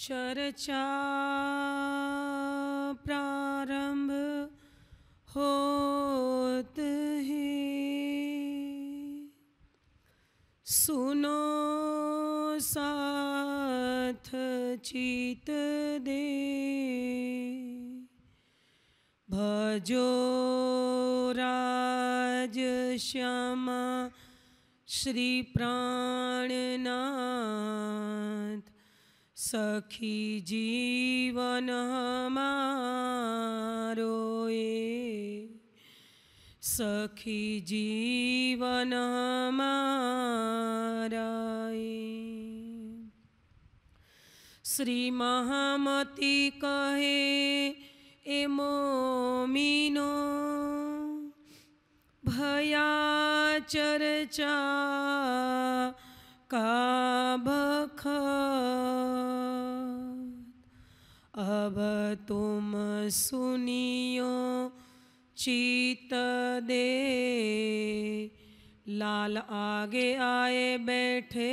चर्चा प्रारंभ होत सुनो साथ चित दे भजो राज श्यामा श्री प्राणनाथ सखी जीवन हमारो ए सखी जीवन हमारा श्री महामती कहे ए मोमिनो भया चर्चा का भखा अब तुम सुनियो चीत दे लाल आगे आए बैठे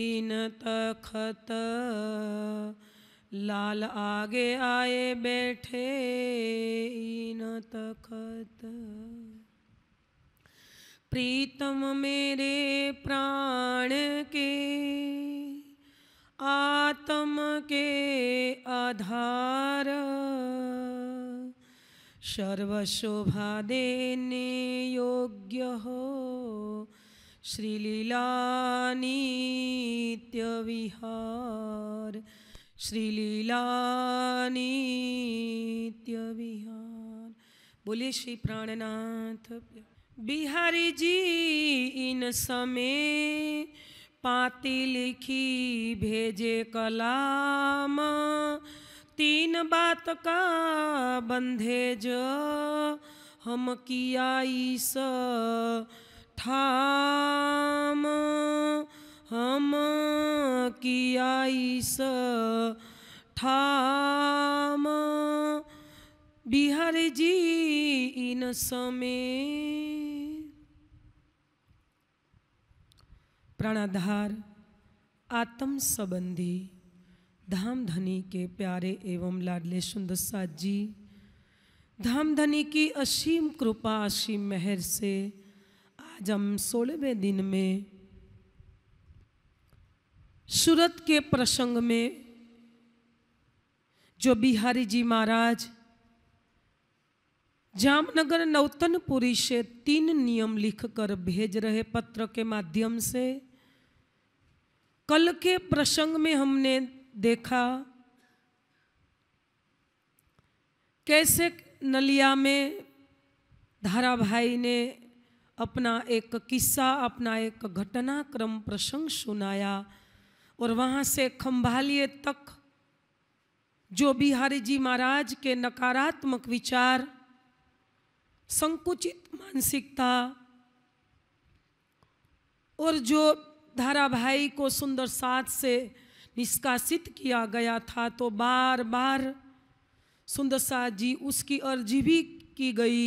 इन तखत लाल आगे आए बैठे इन तखत प्रीतम मेरे प्राण के आत्म के आधार सर्वशोभा देने योग्य हो श्रीलीला नित्य विहार श्रीलीला नित्य विहार बोले श्री प्राणनाथ बिहारी जी इन समय पाती लिखी भेजे कलाम तीन बात का बंधे ज हम किया ईस ठाम हम किया ईस ठाम बिहारी जी इन समय प्राणाधार आत्म संबंधी धाम धनी के प्यारे एवं लाडले सुंदर साथ जी धाम धनी की असीम कृपा असीम मेहर से आज हम सोलहवें दिन में सूरत के प्रसंग में जो बिहारी जी महाराज जामनगर नौतनपुरी से तीन नियम लिखकर भेज रहे पत्र के माध्यम से कल के प्रसंग में हमने देखा कैसे नलिया में धारा भाई ने अपना एक किस्सा अपना एक घटनाक्रम प्रसंग सुनाया और वहाँ से खम्भालिए तक जो बिहारी जी महाराज के नकारात्मक विचार संकुचित मानसिकता और जो धाराभाई को सुंदर साथ से निष्कासित किया गया था तो बार बार सुंदर साथ जी उसकी अर्जी भी की गई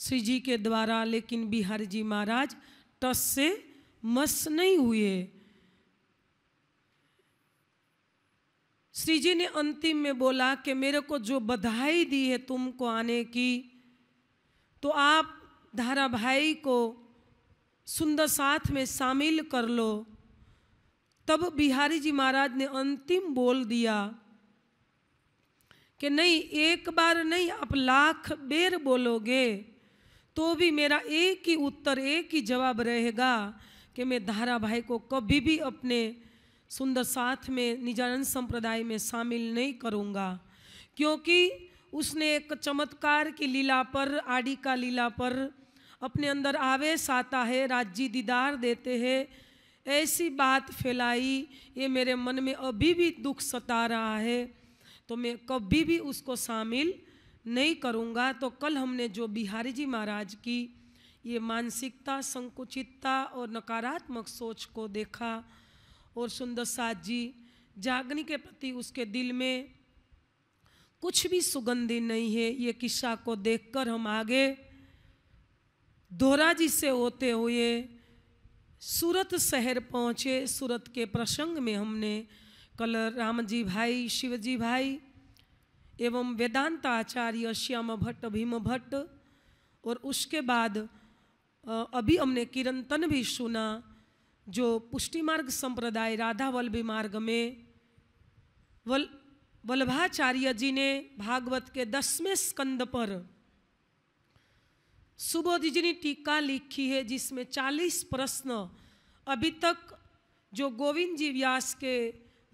श्री जी के द्वारा लेकिन बिहारी जी महाराज टस से मस नहीं हुए श्री जी ने अंतिम में बोला कि मेरे को जो बधाई दी है तुमको आने की तो आप धाराभाई को सुंदर साथ में शामिल कर लो तब बिहारी जी महाराज ने अंतिम बोल दिया कि नहीं एक बार नहीं आप लाख बेर बोलोगे तो भी मेरा एक ही उत्तर एक ही जवाब रहेगा कि मैं धारा भाई को कभी भी अपने सुंदर साथ में निजानंद संप्रदाय में शामिल नहीं करूँगा क्योंकि उसने एक चमत्कार की लीला पर आड़ी का लीला पर अपने अंदर आवेश आता है राज्य दीदार देते हैं ऐसी बात फैलाई ये मेरे मन में अभी भी दुख सता रहा है तो मैं कभी भी उसको शामिल नहीं करूँगा तो कल हमने जो बिहारी जी महाराज की ये मानसिकता संकुचितता और नकारात्मक सोच को देखा और सुंदर साथ जी जागनी के प्रति उसके दिल में कुछ भी सुगंधी नहीं है ये किस्सा को देखकर हम आगे धोराजी से होते हुए सूरत शहर पहुँचे सूरत के प्रसंग में हमने कल रामजी भाई शिवजी भाई एवं वेदांत आचार्य श्याम भट्ट भीम भट्ट और उसके बाद अभी हमने किरणतन भी सुना जो पुष्टि मार्ग संप्रदाय राधा वल्लभी मार्ग में वल वल्लभाचार्य जी ने भागवत के दसवें स्कंद पर जी ने टीका लिखी है जिसमें 40 प्रश्न अभी तक जो गोविंद जी व्यास के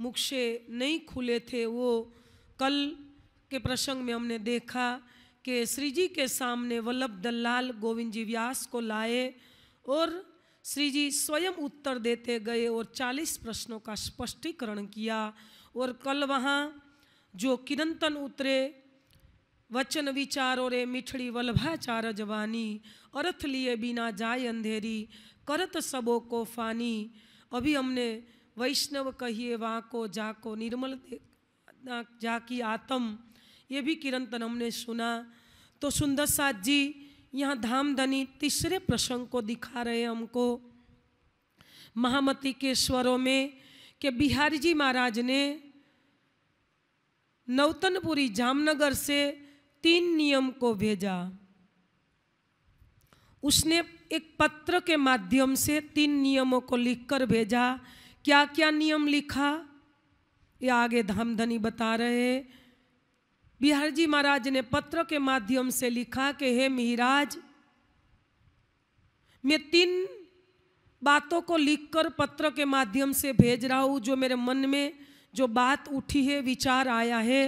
मुख से नहीं खुले थे वो कल के प्रसंग में हमने देखा कि श्री जी के सामने वल्लभ दलाल गोविंद जी व्यास को लाए और श्री जी स्वयं उत्तर देते गए और 40 प्रश्नों का स्पष्टीकरण किया और कल वहाँ जो किरंतन उतरे वचन विचारो रे मिठड़ी चार जवानी अर्थ लिए बिना जाय अंधेरी करत सबो को फानी अभी हमने वैष्णव कहिए वाँ को जा को निर्मल जा की आत्म ये भी किरंतन हमने सुना तो सुंदर सात जी यहाँ धाम धनी तीसरे प्रसंग को दिखा रहे हमको महामती के स्वरों में कि बिहारी जी महाराज ने नौतनपुरी जामनगर से तीन नियम को भेजा उसने एक पत्र के माध्यम से तीन नियमों को लिखकर भेजा क्या क्या नियम लिखा ये आगे धामधनी बता रहे बिहार जी महाराज ने पत्र के माध्यम से लिखा कि हे मिहिराज मैं तीन बातों को लिखकर पत्र के माध्यम से भेज रहा हूँ जो मेरे मन में जो बात उठी है विचार आया है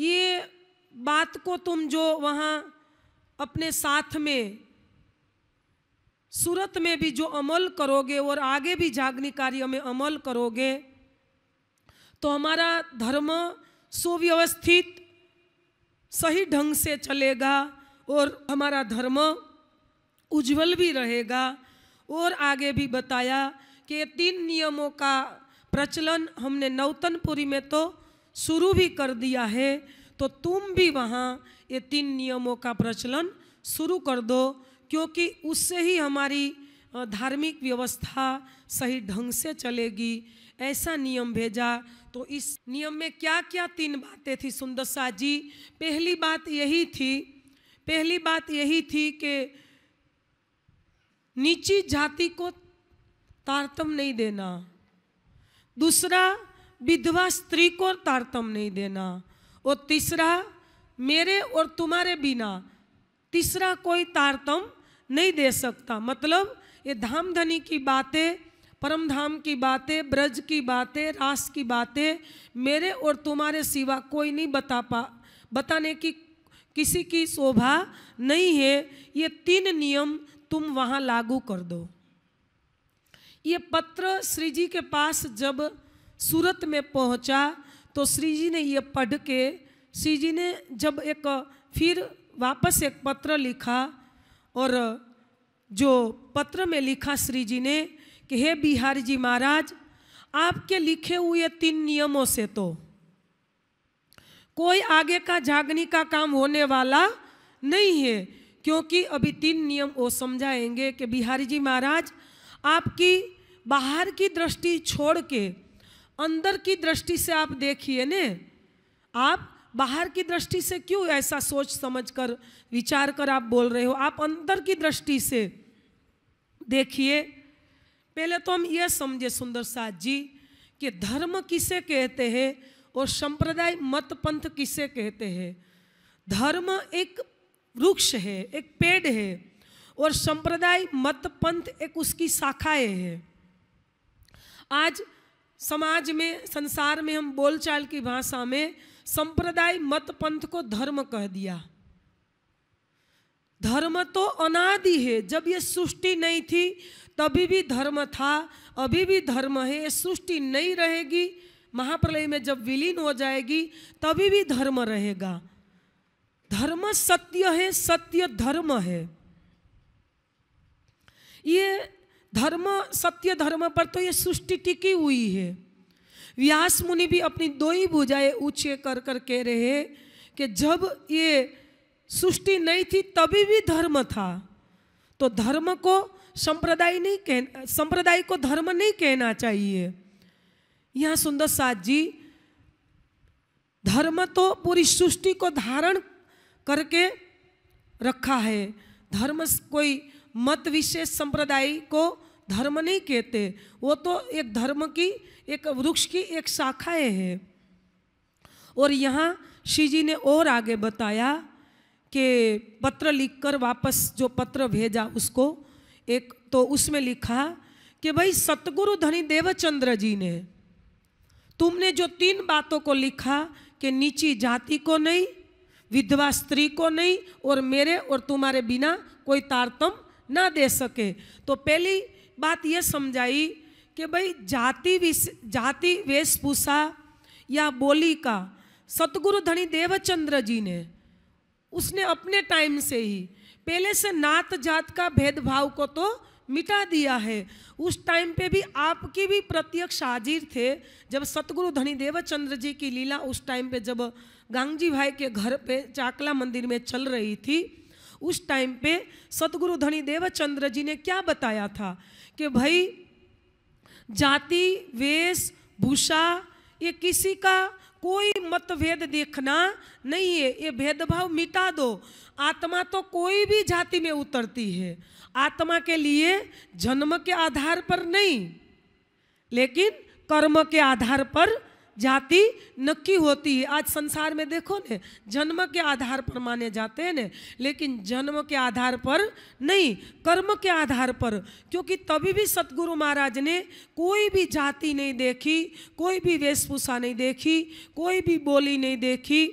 ये बात को तुम जो वहाँ अपने साथ में सूरत में भी जो अमल करोगे और आगे भी जागनी कार्य में अमल करोगे तो हमारा धर्म सुव्यवस्थित सही ढंग से चलेगा और हमारा धर्म उज्जवल भी रहेगा और आगे भी बताया कि तीन नियमों का प्रचलन हमने नौतनपुरी में तो शुरू भी कर दिया है तो तुम भी वहाँ ये तीन नियमों का प्रचलन शुरू कर दो क्योंकि उससे ही हमारी धार्मिक व्यवस्था सही ढंग से चलेगी ऐसा नियम भेजा तो इस नियम में क्या क्या तीन बातें थी सुंदर शाह जी पहली बात यही थी पहली बात यही थी कि नीची जाति को तारतम नहीं देना दूसरा विधवा स्त्री को तारतम नहीं देना और तीसरा मेरे और तुम्हारे बिना तीसरा कोई तारतम नहीं दे सकता मतलब ये धाम धनी की बातें परम धाम की बातें ब्रज की बातें रास की बातें मेरे और तुम्हारे सिवा कोई नहीं बता पा बताने की किसी की शोभा नहीं है ये तीन नियम तुम वहाँ लागू कर दो ये पत्र श्री जी के पास जब सूरत में पहुँचा तो श्री जी ने ये पढ़ के श्री जी ने जब एक फिर वापस एक पत्र लिखा और जो पत्र में लिखा श्री जी ने कि हे बिहारी जी महाराज आपके लिखे हुए तीन नियमों से तो कोई आगे का जागनी का काम होने वाला नहीं है क्योंकि अभी तीन नियम वो समझाएंगे कि बिहारी जी महाराज आपकी बाहर की दृष्टि छोड़ के अंदर की दृष्टि से आप देखिए ने आप बाहर की दृष्टि से क्यों ऐसा सोच समझ कर विचार कर आप बोल रहे हो आप अंदर की दृष्टि से देखिए पहले तो हम यह समझे सुंदर साथ जी कि धर्म किसे कहते हैं और संप्रदाय मत पंथ किसे कहते हैं धर्म एक वृक्ष है एक पेड़ है और संप्रदाय मत पंथ एक उसकी शाखाएं हैं आज समाज में संसार में हम बोलचाल की भाषा में संप्रदाय मत पंथ को धर्म कह दिया धर्म तो अनादि है जब ये सृष्टि नहीं थी तभी भी धर्म था अभी भी धर्म है ये सृष्टि नहीं रहेगी महाप्रलय में जब विलीन हो जाएगी तभी भी धर्म रहेगा धर्म सत्य है सत्य धर्म है ये धर्म सत्य धर्म पर तो ये सृष्टि टिकी हुई है व्यास मुनि भी अपनी दो ही भुजाएं ऊँचे कर कर कह रहे हैं कि जब ये सृष्टि नहीं थी तभी भी धर्म था तो धर्म को संप्रदाय नहीं कह संप्रदाय को धर्म नहीं कहना चाहिए यहाँ सुंदर साथ जी धर्म तो पूरी सृष्टि को धारण करके रखा है धर्म कोई मत विशेष संप्रदाय को धर्म नहीं कहते वो तो एक धर्म की एक वृक्ष की एक शाखाएं है और यहाँ श्री जी ने और आगे बताया कि पत्र लिखकर वापस जो पत्र भेजा उसको एक तो उसमें लिखा कि भाई सतगुरु धनी देवचंद्र जी ने तुमने जो तीन बातों को लिखा कि नीची जाति को नहीं विधवा स्त्री को नहीं और मेरे और तुम्हारे बिना कोई तारतम ना दे सके तो पहली बात यह समझाई कि भाई जाति जाति वेशभूषा या बोली का सतगुरु धनी देवचंद्र जी ने उसने अपने टाइम से ही पहले से नात जात का भेदभाव को तो मिटा दिया है उस टाइम पे भी आपकी भी प्रत्यक्ष हाजिर थे जब सतगुरु धनी देवचंद्र जी की लीला उस टाइम पे जब गांगजी भाई के घर पे चाकला मंदिर में चल रही थी उस टाइम पे सतगुरु धनी देवचंद्र जी ने क्या बताया था कि भाई जाति वेश भूषा ये किसी का कोई मतभेद देखना नहीं है ये भेदभाव मिटा दो आत्मा तो कोई भी जाति में उतरती है आत्मा के लिए जन्म के आधार पर नहीं लेकिन कर्म के आधार पर जाति नक्की होती है आज संसार में देखो ने जन्म के आधार पर माने जाते हैं ने लेकिन जन्म के आधार पर नहीं कर्म के आधार पर क्योंकि तभी भी सतगुरु महाराज ने कोई भी जाति नहीं देखी कोई भी वेशभूषा नहीं देखी कोई भी बोली नहीं देखी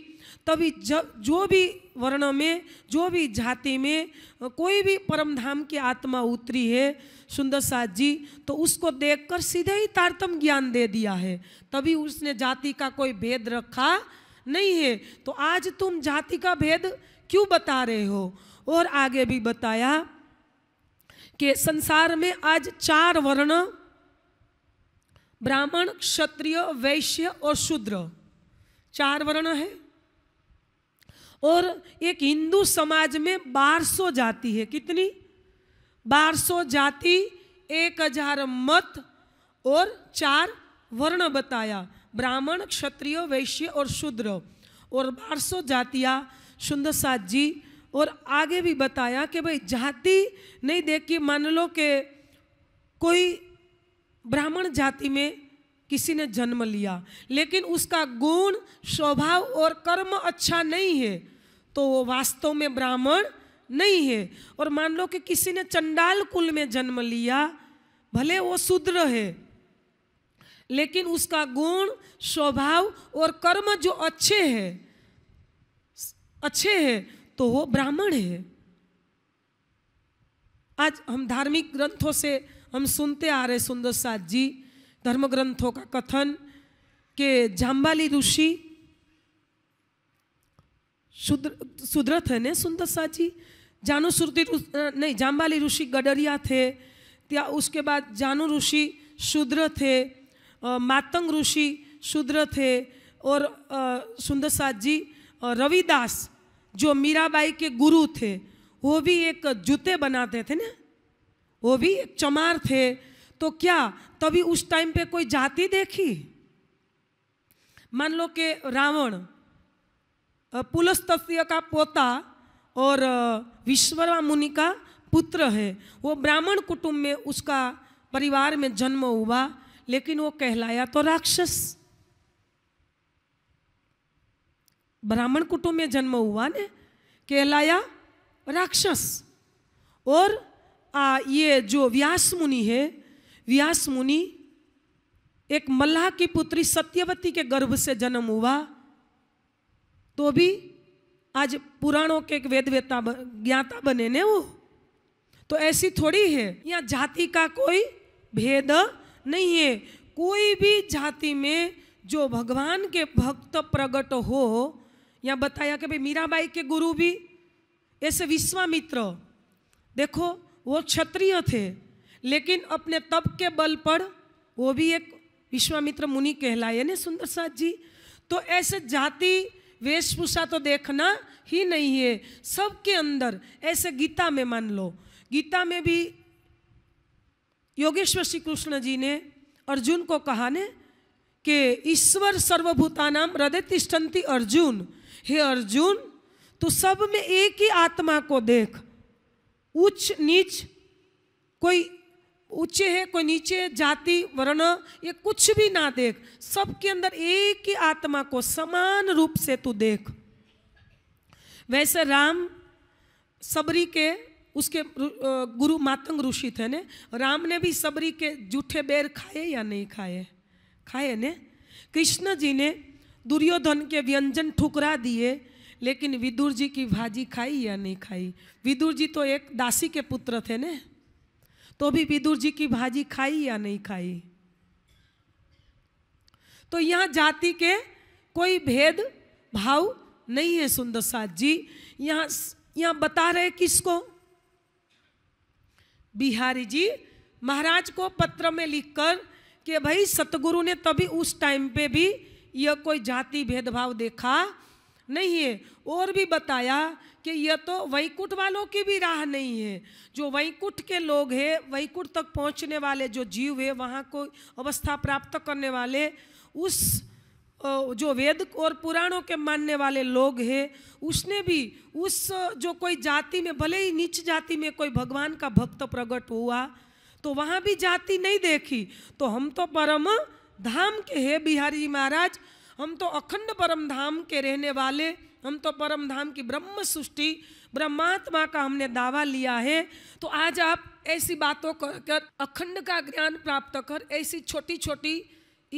तभी जब जो भी वर्ण में जो भी जाति में कोई भी परम धाम की आत्मा उतरी है सुंदर साथ जी तो उसको देखकर सीधे ही तारतम ज्ञान दे दिया है तभी उसने जाति का कोई भेद रखा नहीं है तो आज तुम जाति का भेद क्यों बता रहे हो और आगे भी बताया कि संसार में आज चार वर्ण ब्राह्मण क्षत्रिय वैश्य और शूद्र चार वर्ण है और एक हिंदू समाज में सौ जाति है कितनी सौ जाति एक हजार मत और चार वर्ण बताया ब्राह्मण क्षत्रिय वैश्य और शूद्र और सौ जातियाँ सुंदर साथ जी और आगे भी बताया कि भाई जाति नहीं देख के मान लो कि कोई ब्राह्मण जाति में किसी ने जन्म लिया लेकिन उसका गुण स्वभाव और कर्म अच्छा नहीं है तो वो वास्तव में ब्राह्मण नहीं है और मान लो कि किसी ने चंडाल कुल में जन्म लिया भले वो शूद्र है लेकिन उसका गुण स्वभाव और कर्म जो अच्छे हैं अच्छे हैं तो वो ब्राह्मण है आज हम धार्मिक ग्रंथों से हम सुनते आ रहे सुंदर साथ जी धर्म ग्रंथों का कथन के जाम्बाली ऋषि શુદ્ર શુદ્ર થઈને સુંદર સાચી જાનુ શ્રુતિ नहीं जाम्बाली ऋषि गडरिया थे त्या उसके बाद जानु ऋषि शूद्र थे मातंग ऋषि शूद्र थे और सुंदर साथ जी रविदास जो मीराबाई के गुरु थे वो भी एक जूते बनाते थे ना वो भी एक चमार थे तो क्या तभी उस टाइम पे कोई जाति देखी मान लो कि रावण पुलस्तस्य का पोता और विश्वरा मुनि का पुत्र है वो ब्राह्मण कुटुंब में उसका परिवार में जन्म हुआ लेकिन वो कहलाया तो राक्षस ब्राह्मण कुटुंब में जन्म हुआ ने कहलाया राक्षस और आ, ये जो व्यास मुनि है व्यास मुनि एक मल्लाह की पुत्री सत्यवती के गर्भ से जन्म हुआ तो भी आज पुराणों के एक वेद वेता ज्ञाता बने ने वो तो ऐसी थोड़ी है यहाँ जाति का कोई भेद नहीं है कोई भी जाति में जो भगवान के भक्त प्रकट हो या बताया कि भाई मीराबाई के गुरु भी ऐसे विश्वामित्र देखो वो क्षत्रिय थे लेकिन अपने तप के बल पर वो भी एक विश्वामित्र मुनि कहलाए ना सुंदर साथ जी तो ऐसे जाति वेशभूषा तो देखना ही नहीं है सबके अंदर ऐसे गीता में मान लो गीता में भी योगेश्वर श्री कृष्ण जी ने अर्जुन को कहा ने कि ईश्वर सर्वभूता नाम हृदय तिष्ठंती अर्जुन हे अर्जुन तो सब में एक ही आत्मा को देख उच्च नीच कोई ऊंचे है कोई नीचे जाति वर्ण ये कुछ भी ना देख सबके अंदर एक ही आत्मा को समान रूप से तू देख वैसे राम सबरी के उसके गुरु मातंग ऋषि थे ने राम ने भी सबरी के जूठे बेर खाए या नहीं खाए खाए ने कृष्ण जी ने दुर्योधन के व्यंजन ठुकरा दिए लेकिन विदुर जी की भाजी खाई या नहीं खाई विदुर जी तो एक दासी के पुत्र थे ने तो भी विदुर जी की भाजी खाई या नहीं खाई तो यहां जाति के कोई भेद भाव नहीं है सुंदर साथ जी यहां यहां बता रहे किसको बिहारी जी महाराज को पत्र में लिखकर कि भाई सतगुरु ने तभी उस टाइम पे भी यह कोई जाति भेदभाव देखा नहीं है और भी बताया कि यह तो वैकुंठ वालों की भी राह नहीं है जो वैकुंठ के लोग हैं वैकुंठ तक पहुंचने वाले जो जीव है वहाँ को अवस्था प्राप्त करने वाले उस जो वेद और पुराणों के मानने वाले लोग हैं उसने भी उस जो कोई जाति में भले ही नीच जाति में कोई भगवान का भक्त प्रकट हुआ तो वहाँ भी जाति नहीं देखी तो हम तो परम धाम के हैं बिहारी महाराज हम तो अखंड परम धाम के रहने वाले हम तो परम धाम की ब्रह्म सृष्टि ब्रह्मात्मा का हमने दावा लिया है तो आज आप ऐसी बातों कर, कर अखंड का ज्ञान प्राप्त कर ऐसी छोटी छोटी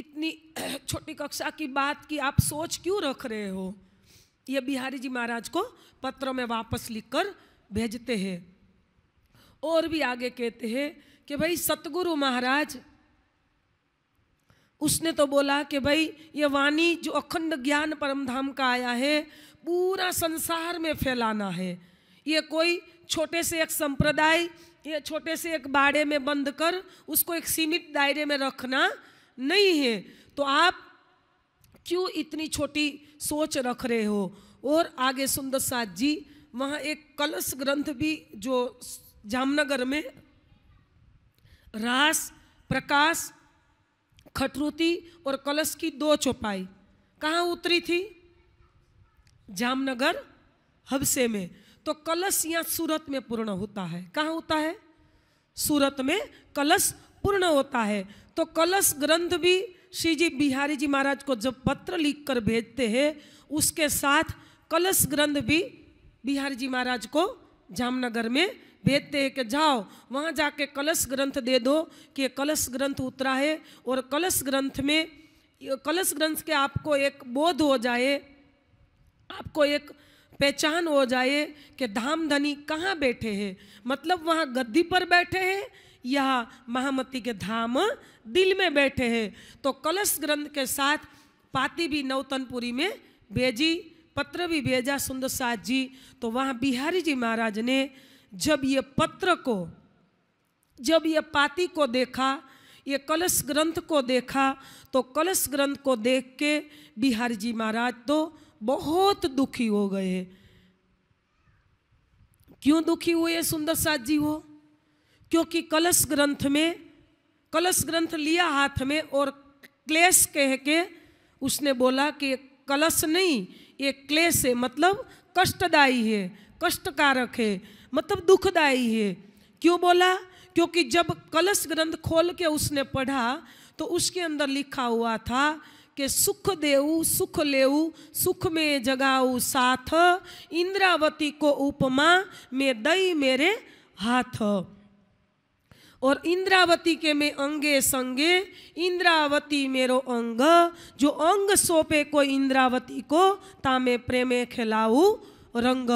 इतनी छोटी कक्षा की बात की आप सोच क्यों रख रहे हो ये बिहारी जी महाराज को पत्र में वापस लिखकर भेजते हैं और भी आगे कहते हैं कि भाई सतगुरु महाराज उसने तो बोला कि भाई ये वाणी जो अखंड ज्ञान परम धाम का आया है पूरा संसार में फैलाना है ये कोई छोटे से एक संप्रदाय ये छोटे से एक बाड़े में बंद कर उसको एक सीमित दायरे में रखना नहीं है तो आप क्यों इतनी छोटी सोच रख रहे हो और आगे सुंदर साज जी वहाँ एक कलश ग्रंथ भी जो जामनगर में रास प्रकाश खटरुति और कलश की दो चौपाई कहाँ उतरी थी जामनगर हबसे में तो कलश यहाँ सूरत में पूर्ण होता है कहाँ होता है सूरत में कलश पूर्ण होता है तो कलश ग्रंथ भी श्री जी बिहारी जी महाराज को जब पत्र लिख कर भेजते हैं उसके साथ कलश ग्रंथ भी बिहारी जी महाराज को जामनगर में भेजते हैं कि जाओ वहाँ जाके कलश ग्रंथ दे दो कि कलश ग्रंथ उतरा है और कलश ग्रंथ में कलश ग्रंथ के आपको एक बोध हो जाए आपको एक पहचान हो जाए कि धाम धनी कहाँ बैठे हैं मतलब वहाँ गद्दी पर बैठे हैं या महामती के धाम दिल में बैठे हैं तो कलश ग्रंथ के साथ पाती भी नवतनपुरी में भेजी पत्र भी भेजा सुंदर साहद जी तो वहाँ बिहारी जी महाराज ने जब ये पत्र को जब ये पाती को देखा ये कलश ग्रंथ को देखा तो कलश ग्रंथ को देख के बिहारी जी महाराज तो बहुत दुखी हो गए क्यों दुखी हुए सुंदर साथ जी हो क्योंकि कलश ग्रंथ में कलश ग्रंथ लिया हाथ में और क्लेश कह के उसने बोला कि कलश नहीं ये क्लेश है मतलब कष्टदायी है कष्टकारक है मतलब दुखदाई है क्यों बोला क्योंकि जब कलश ग्रंथ खोल के उसने पढ़ा तो उसके अंदर लिखा हुआ था कि सुख देऊ सुख लेऊ सुख में जगाऊ साथ इंद्रावती को उपमा में दई मेरे हाथ और इंद्रावती के में अंगे संगे इंद्रावती मेरो अंग जो अंग सोपे को इंद्रावती को तामे प्रेमे खिलाऊ रंग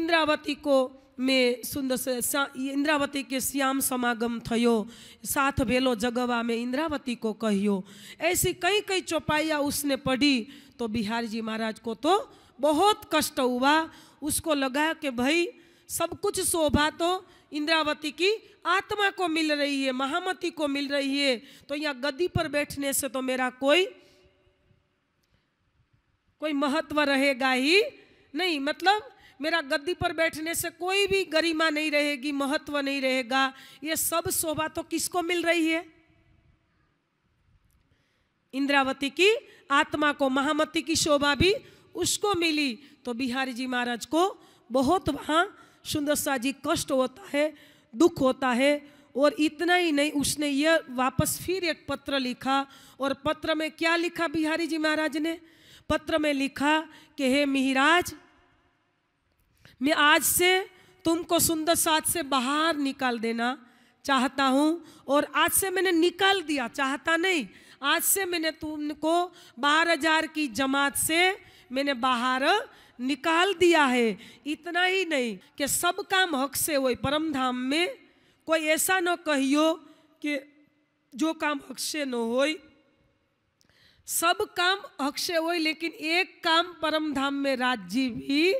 इंद्रावती को में सुंदर से इंद्रावती के श्याम समागम थयो साथ भेलो जगवा में इंद्रावती को कहियो ऐसी कई कई चौपाइयाँ उसने पढ़ी तो बिहार जी महाराज को तो बहुत कष्ट हुआ उसको लगा कि भाई सब कुछ शोभा तो इंद्रावती की आत्मा को मिल रही है महामती को मिल रही है तो यहाँ गद्दी पर बैठने से तो मेरा कोई कोई महत्व रहेगा ही नहीं मतलब मेरा गद्दी पर बैठने से कोई भी गरिमा नहीं रहेगी महत्व नहीं रहेगा ये सब शोभा तो किसको मिल रही है इंद्रावती की आत्मा को महामती की शोभा भी उसको मिली तो बिहारी जी महाराज को बहुत वहाँ सुंदर सा जी कष्ट होता है दुख होता है और इतना ही नहीं उसने यह वापस फिर एक पत्र लिखा और पत्र में क्या लिखा बिहारी जी महाराज ने पत्र में लिखा कि हे मिहिराज मैं आज से तुमको सुंदर सात से बाहर निकाल देना चाहता हूँ और आज से मैंने निकाल दिया चाहता नहीं आज से मैंने तुमको बारह हजार की जमात से मैंने बाहर निकाल दिया है इतना ही नहीं कि सब काम हक से हो परम धाम में कोई ऐसा न कहियो कि जो काम हक से न हो सब काम हक से हो लेकिन एक काम परम धाम में राज्य भी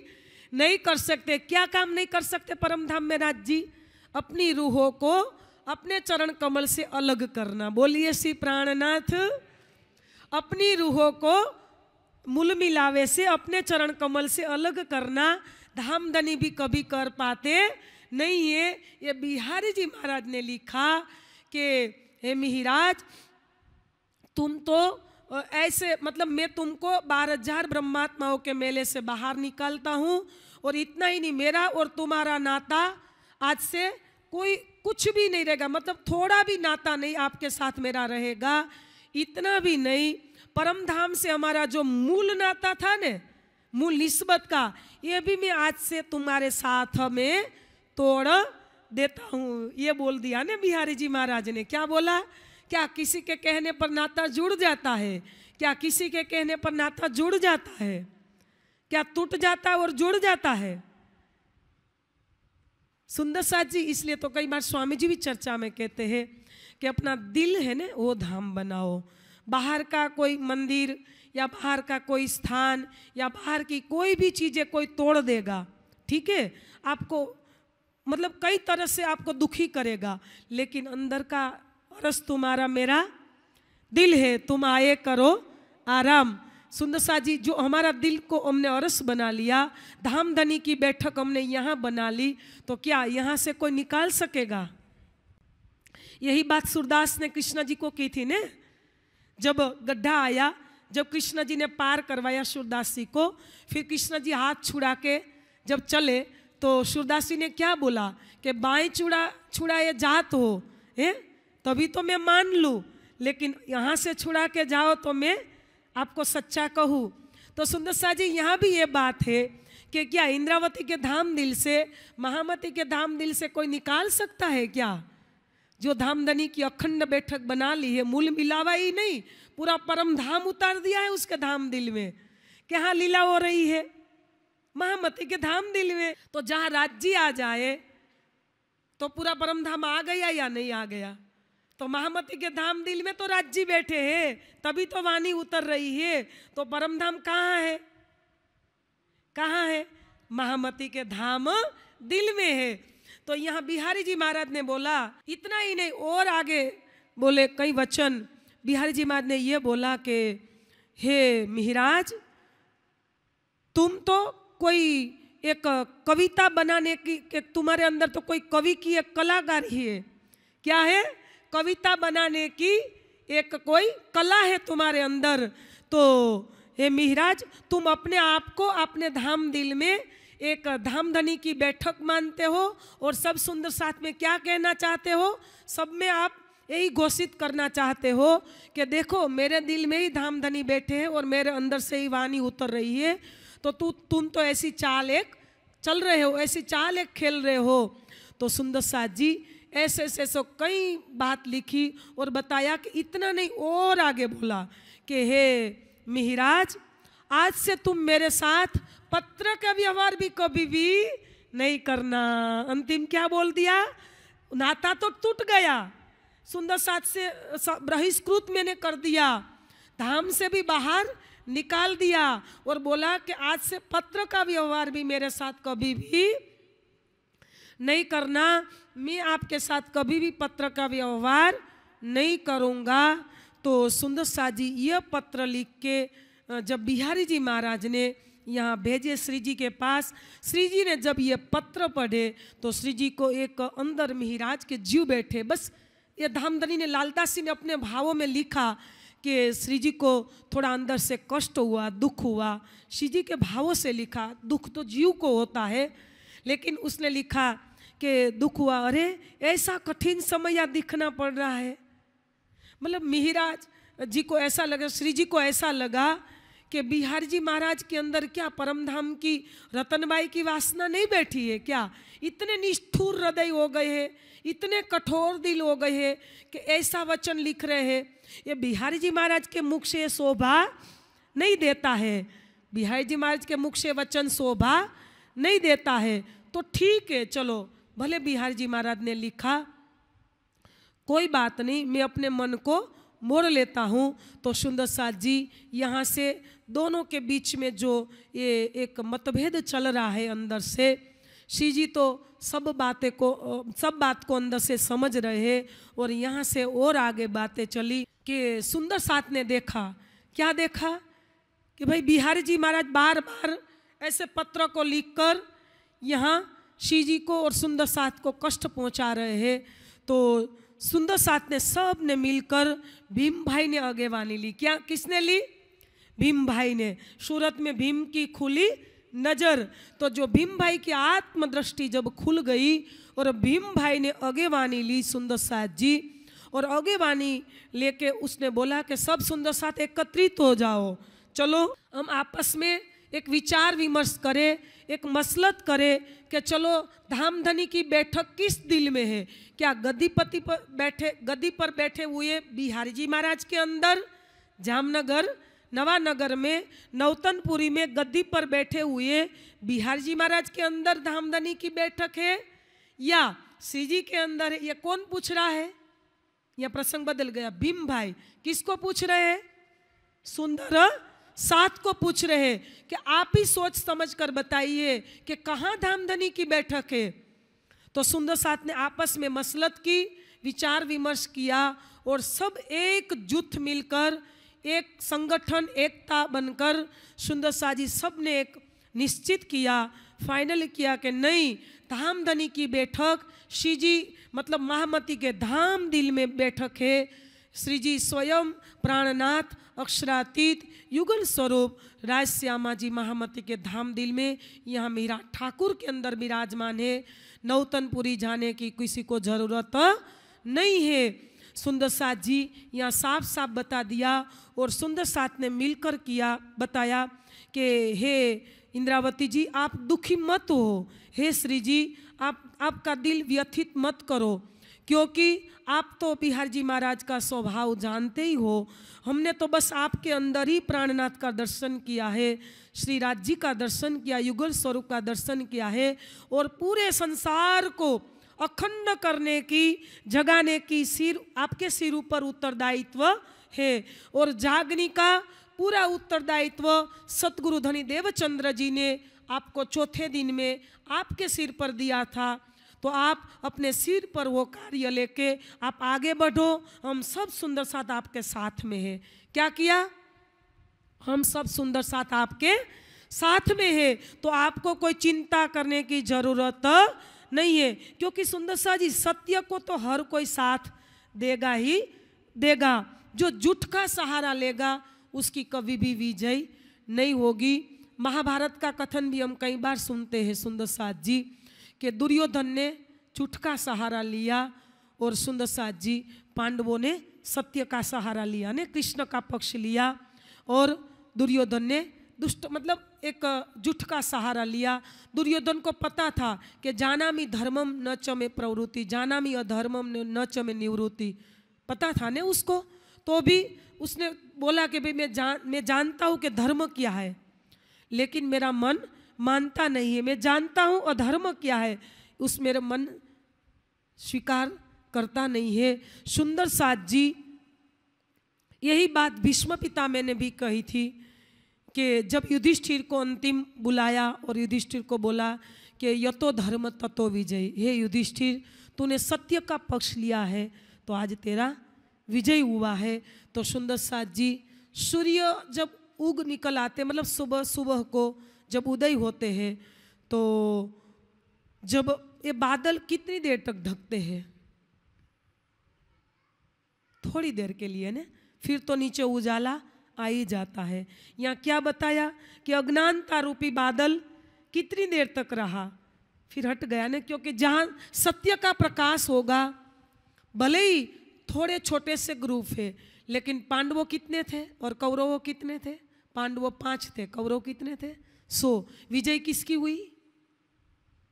नहीं कर सकते क्या काम नहीं कर सकते परम धाम में राज जी अपनी रूहों को अपने चरण कमल से अलग करना बोलिए श्री प्राणनाथ अपनी रूहों को मूल मिलावे से अपने चरण कमल से अलग करना धामधनी भी कभी कर पाते नहीं है ये बिहारी जी महाराज ने लिखा कि हे मिहिराज तुम तो ऐसे मतलब मैं तुमको बारह हजार ब्रह्मात्माओं के मेले से बाहर निकालता हूँ और इतना ही नहीं मेरा और तुम्हारा नाता आज से कोई कुछ भी नहीं रहेगा मतलब थोड़ा भी नाता नहीं आपके साथ मेरा रहेगा इतना भी नहीं परम धाम से हमारा जो मूल नाता था ने मूल निस्बत का ये भी मैं आज से तुम्हारे साथ में तोड़ देता हूँ ये बोल दिया ने बिहारी जी महाराज ने क्या बोला क्या किसी के कहने पर नाता जुड़ जाता है क्या किसी के कहने पर नाता जुड़ जाता है क्या टूट जाता है और जुड़ जाता है सुंदर साथ जी इसलिए तो कई बार स्वामी जी भी चर्चा में कहते हैं कि अपना दिल है ना वो धाम बनाओ बाहर का कोई मंदिर या बाहर का कोई स्थान या बाहर की कोई भी चीज़ें कोई तोड़ देगा ठीक है आपको मतलब कई तरह से आपको दुखी करेगा लेकिन अंदर का औरस तुम्हारा मेरा दिल है तुम आए करो आराम सुंदर सा जी जो हमारा दिल को हमने अरस बना लिया धाम धनी की बैठक हमने यहाँ बना ली तो क्या यहाँ से कोई निकाल सकेगा यही बात सुरदास ने कृष्णा जी को की थी ने जब गड्ढा आया जब कृष्णा जी ने पार करवाया सुरदास जी को फिर कृष्णा जी हाथ छुड़ा के जब चले तो सुरदास जी ने क्या बोला कि बाएं छुड़ा छुड़ाए जात हो है तभी तो मैं मान लूँ लेकिन यहाँ से छुड़ा के जाओ तो मैं आपको सच्चा कहूँ तो सुंदर शाह जी यहाँ भी ये बात है कि क्या इंद्रावती के धाम दिल से महामती के धाम दिल से कोई निकाल सकता है क्या जो धामधनी की अखंड बैठक बना ली है मूल मिलावा ही नहीं पूरा परम धाम उतार दिया है उसके धाम दिल में कि हाँ लीला हो रही है महामती के धाम दिल में तो जहाँ राज्य आ जाए तो पूरा परम धाम आ गया या नहीं आ गया तो महामती के धाम दिल में तो राज्य बैठे हैं तभी तो वाणी उतर रही है तो परम धाम कहाँ है कहाँ है महामती के धाम दिल में है तो यहाँ बिहारी जी महाराज ने बोला इतना ही नहीं और आगे बोले कई वचन बिहारी जी महाराज ने ये बोला कि हे मिहिराज तुम तो कोई एक कविता बनाने की तुम्हारे अंदर तो कोई कवि की एक कलाकार ही है क्या है कविता बनाने की एक कोई कला है तुम्हारे अंदर तो हे मिहराज तुम अपने आप को अपने धाम दिल में एक धाम धनी की बैठक मानते हो और सब सुंदर साथ में क्या कहना चाहते हो सब में आप यही घोषित करना चाहते हो कि देखो मेरे दिल में ही धाम धनी बैठे हैं और मेरे अंदर से ही वाणी उतर रही है तो तू तुम तो ऐसी चाल एक चल रहे हो ऐसी चाल एक खेल रहे हो तो सुंदर साथ जी ऐसे ऐसे सो कई बात लिखी और बताया कि इतना नहीं और आगे बोला कि हे मिहिराज आज से तुम मेरे साथ पत्र का व्यवहार भी कभी भी नहीं करना अंतिम क्या बोल दिया नाता तो टूट गया सुंदर साथ से बहिष्कृत मैंने कर दिया धाम से भी बाहर निकाल दिया और बोला कि आज से पत्र का व्यवहार भी मेरे साथ कभी भी नहीं करना मैं आपके साथ कभी भी पत्र का व्यवहार नहीं करूँगा तो सुंदर शाह जी यह पत्र लिख के जब बिहारी जी महाराज ने यहाँ भेजे श्री जी के पास श्री जी ने जब ये पत्र पढ़े तो श्री जी को एक अंदर मिहिराज के जीव बैठे बस ये धामधनी ने लालदासी ने अपने भावों में लिखा कि श्री जी को थोड़ा अंदर से कष्ट हुआ दुख हुआ श्री जी के भावों से लिखा दुख तो जीव को होता है लेकिन उसने लिखा कि दुख हुआ अरे ऐसा कठिन समय या दिखना पड़ रहा है मतलब मिहिराज जी को ऐसा लगा श्री जी को ऐसा लगा कि बिहार जी महाराज के अंदर क्या परमधाम की रतनबाई की वासना नहीं बैठी है क्या इतने निष्ठुर हृदय हो गए हैं इतने कठोर दिल हो गए हैं कि ऐसा वचन लिख रहे हैं ये बिहार जी महाराज के मुख से शोभा नहीं देता है बिहार जी महाराज के मुख से वचन शोभा नहीं देता है तो ठीक है चलो भले बिहार जी महाराज ने लिखा कोई बात नहीं मैं अपने मन को मोड़ लेता हूँ तो सुंदर साथ जी यहाँ से दोनों के बीच में जो ये एक मतभेद चल रहा है अंदर से श्री जी तो सब बातें को सब बात को अंदर से समझ रहे हैं और यहाँ से और आगे बातें चली कि सुंदर साथ ने देखा क्या देखा कि भाई बिहारी जी महाराज बार बार ऐसे पत्र को लिखकर यहाँ शिव जी को और सुंदर साथ को कष्ट पहुंचा रहे हैं तो सुंदर साथ ने सब ने मिलकर भीम भाई ने अगेवानी ली क्या किसने ली भीम भाई ने सूरत में भीम की खुली नज़र तो जो भीम भाई की आत्मदृष्टि जब खुल गई और भीम भाई ने अगेवानी ली सुंदर साथ जी और अगेवानी लेके उसने बोला कि सब सुंदर साथ एकत्रित हो जाओ चलो हम आपस में एक विचार विमर्श करे एक मसलत करे कि चलो धामधनी की बैठक किस दिल में है क्या गद्दीपति पर बैठे गद्दी पर बैठे हुए बिहारी जी महाराज के अंदर जामनगर नवानगर में नौतनपुरी में गद्दी पर बैठे हुए बिहार जी महाराज के अंदर धामधनी की बैठक है या सीजी के अंदर है यह कौन पूछ रहा है यह प्रसंग बदल गया भीम भाई किसको पूछ रहे हैं सुंदर साथ को पूछ रहे हैं कि आप ही सोच समझ कर बताइए कि कहाँ धामधनी की बैठक है तो सुंदर साथ ने आपस में मसलत की विचार विमर्श किया और सब एकजुट मिलकर एक संगठन एकता बनकर सुंदर शाह जी सब ने एक निश्चित किया फाइनल किया कि नहीं धामधनी की बैठक श्री जी मतलब महामती के धाम दिल में बैठक है श्री जी स्वयं प्राणनाथ अक्षरातीत युगल स्वरूप राज श्यामा जी महामती के धाम दिल में यहाँ मीरा ठाकुर के अंदर विराजमान है नौतनपुरी जाने की किसी को ज़रूरत नहीं है सुंदर साथ जी यहाँ साफ साफ बता दिया और सुंदर साथ ने मिलकर किया बताया कि हे इंद्रावती जी आप दुखी मत हो हे श्री जी आप आपका दिल व्यथित मत करो क्योंकि आप तो बिहार जी महाराज का स्वभाव जानते ही हो हमने तो बस आपके अंदर ही प्राणनाथ का दर्शन किया है श्री राज जी का दर्शन किया युगल स्वरूप का दर्शन किया है और पूरे संसार को अखंड करने की जगाने की सिर आपके सिर ऊपर उत्तरदायित्व है और जागनी का पूरा उत्तरदायित्व सतगुरु धनी देवचंद्र जी ने आपको चौथे दिन में आपके सिर पर दिया था तो आप अपने सिर पर वो कार्य लेके आप आगे बढ़ो हम सब सुंदर साथ आपके साथ में है क्या किया हम सब सुंदर साथ आपके साथ में है तो आपको कोई चिंता करने की ज़रूरत नहीं है क्योंकि सुंदर शाह जी सत्य को तो हर कोई साथ देगा ही देगा जो जुठ का सहारा लेगा उसकी कभी भी विजय नहीं होगी महाभारत का कथन भी हम कई बार सुनते हैं सुंदर साथ जी कि दुर्योधन ने चुटका सहारा लिया और सुंदरसाद जी पांडवों ने सत्य का सहारा लिया ने कृष्ण का पक्ष लिया और दुर्योधन ने दुष्ट मतलब एक जुठ का सहारा लिया दुर्योधन को पता था कि जाना मी धर्मम न चमे प्रवृत्ति जाना मी अधर्मम न चमे निवृत्ति पता था ने उसको तो भी उसने बोला कि भाई मैं जान मैं जानता हूँ कि धर्म क्या है लेकिन मेरा मन मानता नहीं है मैं जानता हूँ अधर्म क्या है उस मेरा मन स्वीकार करता नहीं है सुंदर साथ जी यही बात भीष्म पिता मैंने भी कही थी कि जब युधिष्ठिर को अंतिम बुलाया और युधिष्ठिर को बोला कि यतो धर्म ततो विजय हे युधिष्ठिर तूने सत्य का पक्ष लिया है तो आज तेरा विजय हुआ है तो सुंदर साथ जी सूर्य जब उग निकल आते मतलब सुबह सुबह को जब उदय होते हैं तो जब ये बादल कितनी देर तक ढकते हैं थोड़ी देर के लिए ने फिर तो नीचे उजाला आ ही जाता है यहाँ क्या बताया कि अज्ञानता रूपी बादल कितनी देर तक रहा फिर हट गया ना क्योंकि जहाँ सत्य का प्रकाश होगा भले ही थोड़े छोटे से ग्रुप है लेकिन पांडवों कितने थे और कौरवों कितने थे पांडवों पाँच थे कौरव कितने थे सो so, विजय किसकी हुई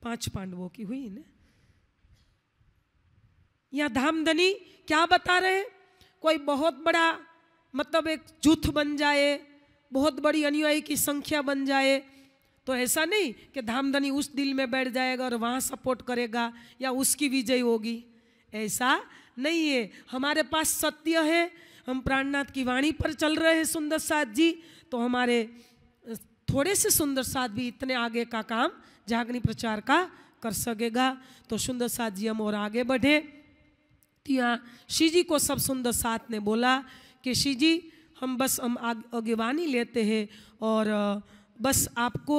पांच पांडवों की हुई ना या धामधनी क्या बता रहे हैं कोई बहुत बड़ा मतलब एक जूथ बन जाए बहुत बड़ी अनुयायी की संख्या बन जाए तो ऐसा नहीं कि धामधनी उस दिल में बैठ जाएगा और वहाँ सपोर्ट करेगा या उसकी विजय होगी ऐसा नहीं है हमारे पास सत्य है हम प्राणनाथ की वाणी पर चल रहे हैं सुंदर साथ जी तो हमारे थोड़े से सुंदर साथ भी इतने आगे का काम जागनी प्रचार का कर सकेगा तो सुंदर साथ जी हम और आगे बढ़े तो यहाँ जी को सब सुंदर साथ ने बोला कि शी जी हम बस हम अगेवानी लेते हैं और बस आपको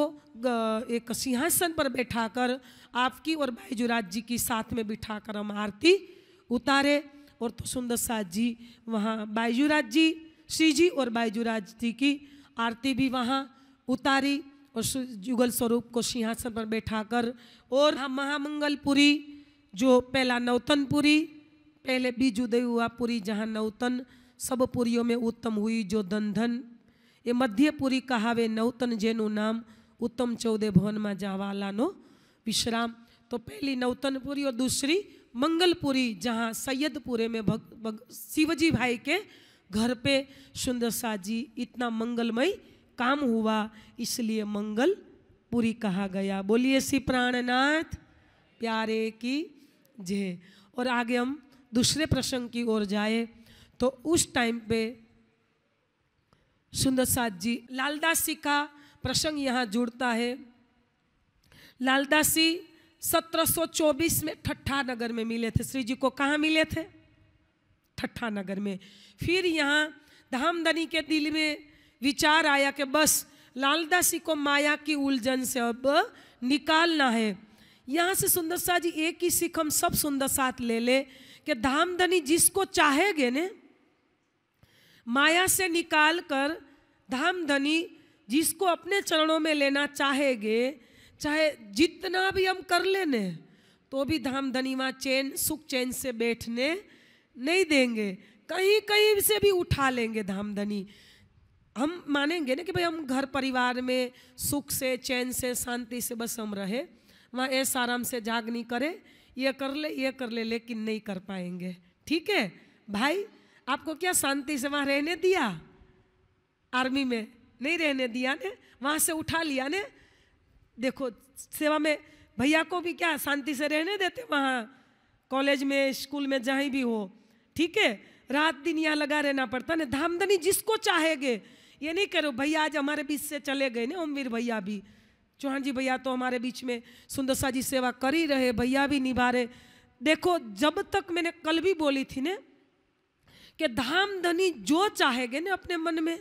एक सिंहासन पर बैठाकर आपकी और भाईजुराज जी की साथ में बिठाकर हम आरती उतारे और तो सुंदर साथ जी वहाँ बाईजुराज जी श्री जी और बाईजुराज जी की आरती भी वहाँ उतारी और युगल स्वरूप को सिंहासन पर बैठाकर और हम महामंगलपुरी जो पहला नौतनपुरी पहले बीजुदय हुआ पुरी जहाँ नौतन सब पुरियों में उत्तम हुई जो दंधन ये मध्यपुरी कहावे नौतन जेनु नाम उत्तम चौदह भवन में जावाला नो विश्राम तो पहली नौतनपुरी और दूसरी मंगलपुरी जहाँ सैयदपुरे में भग, भग शिवजी भाई के घर पे सुंदर शाह जी इतना मंगलमय काम हुआ इसलिए मंगल पूरी कहा गया बोलिए श्री प्राणनाथ प्यारे की जय और आगे हम दूसरे प्रसंग की ओर जाए तो उस टाइम पे सुंदर साथ जी लालदास जी का प्रसंग यहाँ जुड़ता है लालदास जी 1724 में ठट्ठा नगर में मिले थे श्री जी को कहाँ मिले थे ठट्ठा नगर में फिर यहाँ धामधनी के दिल में विचार आया कि बस लालदासी को माया की उलझन से अब निकालना है यहाँ से सुंदर शाह जी एक ही सिख हम सब सुंदर साथ ले ले कि धामधनी जिसको चाहेंगे ने माया से निकाल कर धामधनी जिसको अपने चरणों में लेना चाहेंगे चाहे जितना भी हम कर लेने तो भी धामधनी वहाँ चैन सुख चैन से बैठने नहीं देंगे कहीं कहीं से भी उठा लेंगे धामधनी हम मानेंगे ना कि भाई हम घर परिवार में सुख से चैन से शांति से बस हम रहे वहाँ ऐसा आराम से जाग नहीं करे ये कर ले ये कर ले लेकिन नहीं कर पाएंगे ठीक है भाई आपको क्या शांति से वहाँ रहने दिया आर्मी में नहीं रहने दिया ने वहाँ से उठा लिया ने देखो सेवा में भैया को भी क्या शांति से रहने देते वहाँ कॉलेज में स्कूल में जहाँ भी हो ठीक है रात दिन यहाँ लगा रहना पड़ता ना धामधनी जिसको चाहेगे ये नहीं करो भैया आज हमारे बीच से चले गए ना ओमवीर भैया भी चौहान जी भैया तो हमारे बीच में सुंदरसा जी सेवा कर ही रहे भैया भी निभा रहे देखो जब तक मैंने कल भी बोली थी ने कि धाम धनी जो चाहेंगे ना अपने मन में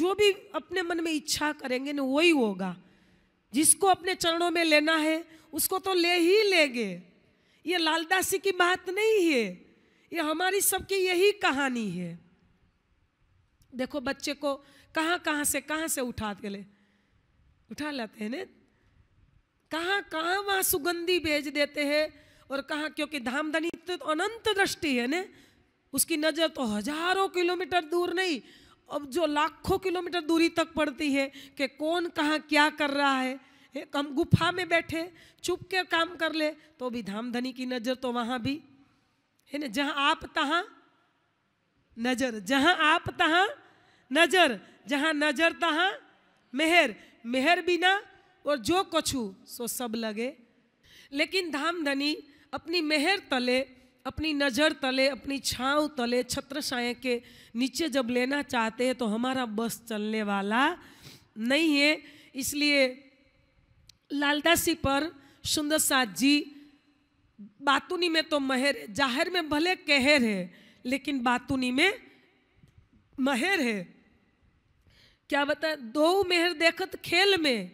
जो भी अपने मन में इच्छा करेंगे ना वही होगा जिसको अपने चरणों में लेना है उसको तो ले ही लेंगे ये लालदासी की बात नहीं है ये हमारी सबकी यही कहानी है देखो बच्चे को कहाँ कहाँ से कहाँ से उठा के ले उठा लेते हैं न कहाँ कहाँ वहाँ सुगंधी भेज देते हैं और कहाँ क्योंकि धामधनी तो अनंत दृष्टि है ना उसकी नज़र तो हजारों किलोमीटर दूर नहीं अब जो लाखों किलोमीटर दूरी तक पड़ती है कि कौन कहाँ क्या कर रहा है तो हम गुफा में बैठे चुप के काम कर ले तो भी धामधनी की नज़र तो वहाँ भी है ना जहाँ आप तहाँ नज़र जहाँ आप तहाँ नजर जहाँ नजर तहाँ मेहर मेहर बिना और जो कछु सो सब लगे लेकिन धाम धनी अपनी मेहर तले अपनी नज़र तले अपनी छाँव तले छत्र छाए के नीचे जब लेना चाहते हैं तो हमारा बस चलने वाला नहीं है इसलिए लालदासी पर सुंदर सात जी बातुनी में तो महर जाहिर में भले कहर है लेकिन बातुनी में महर है क्या बताए दो मेहर देखत खेल में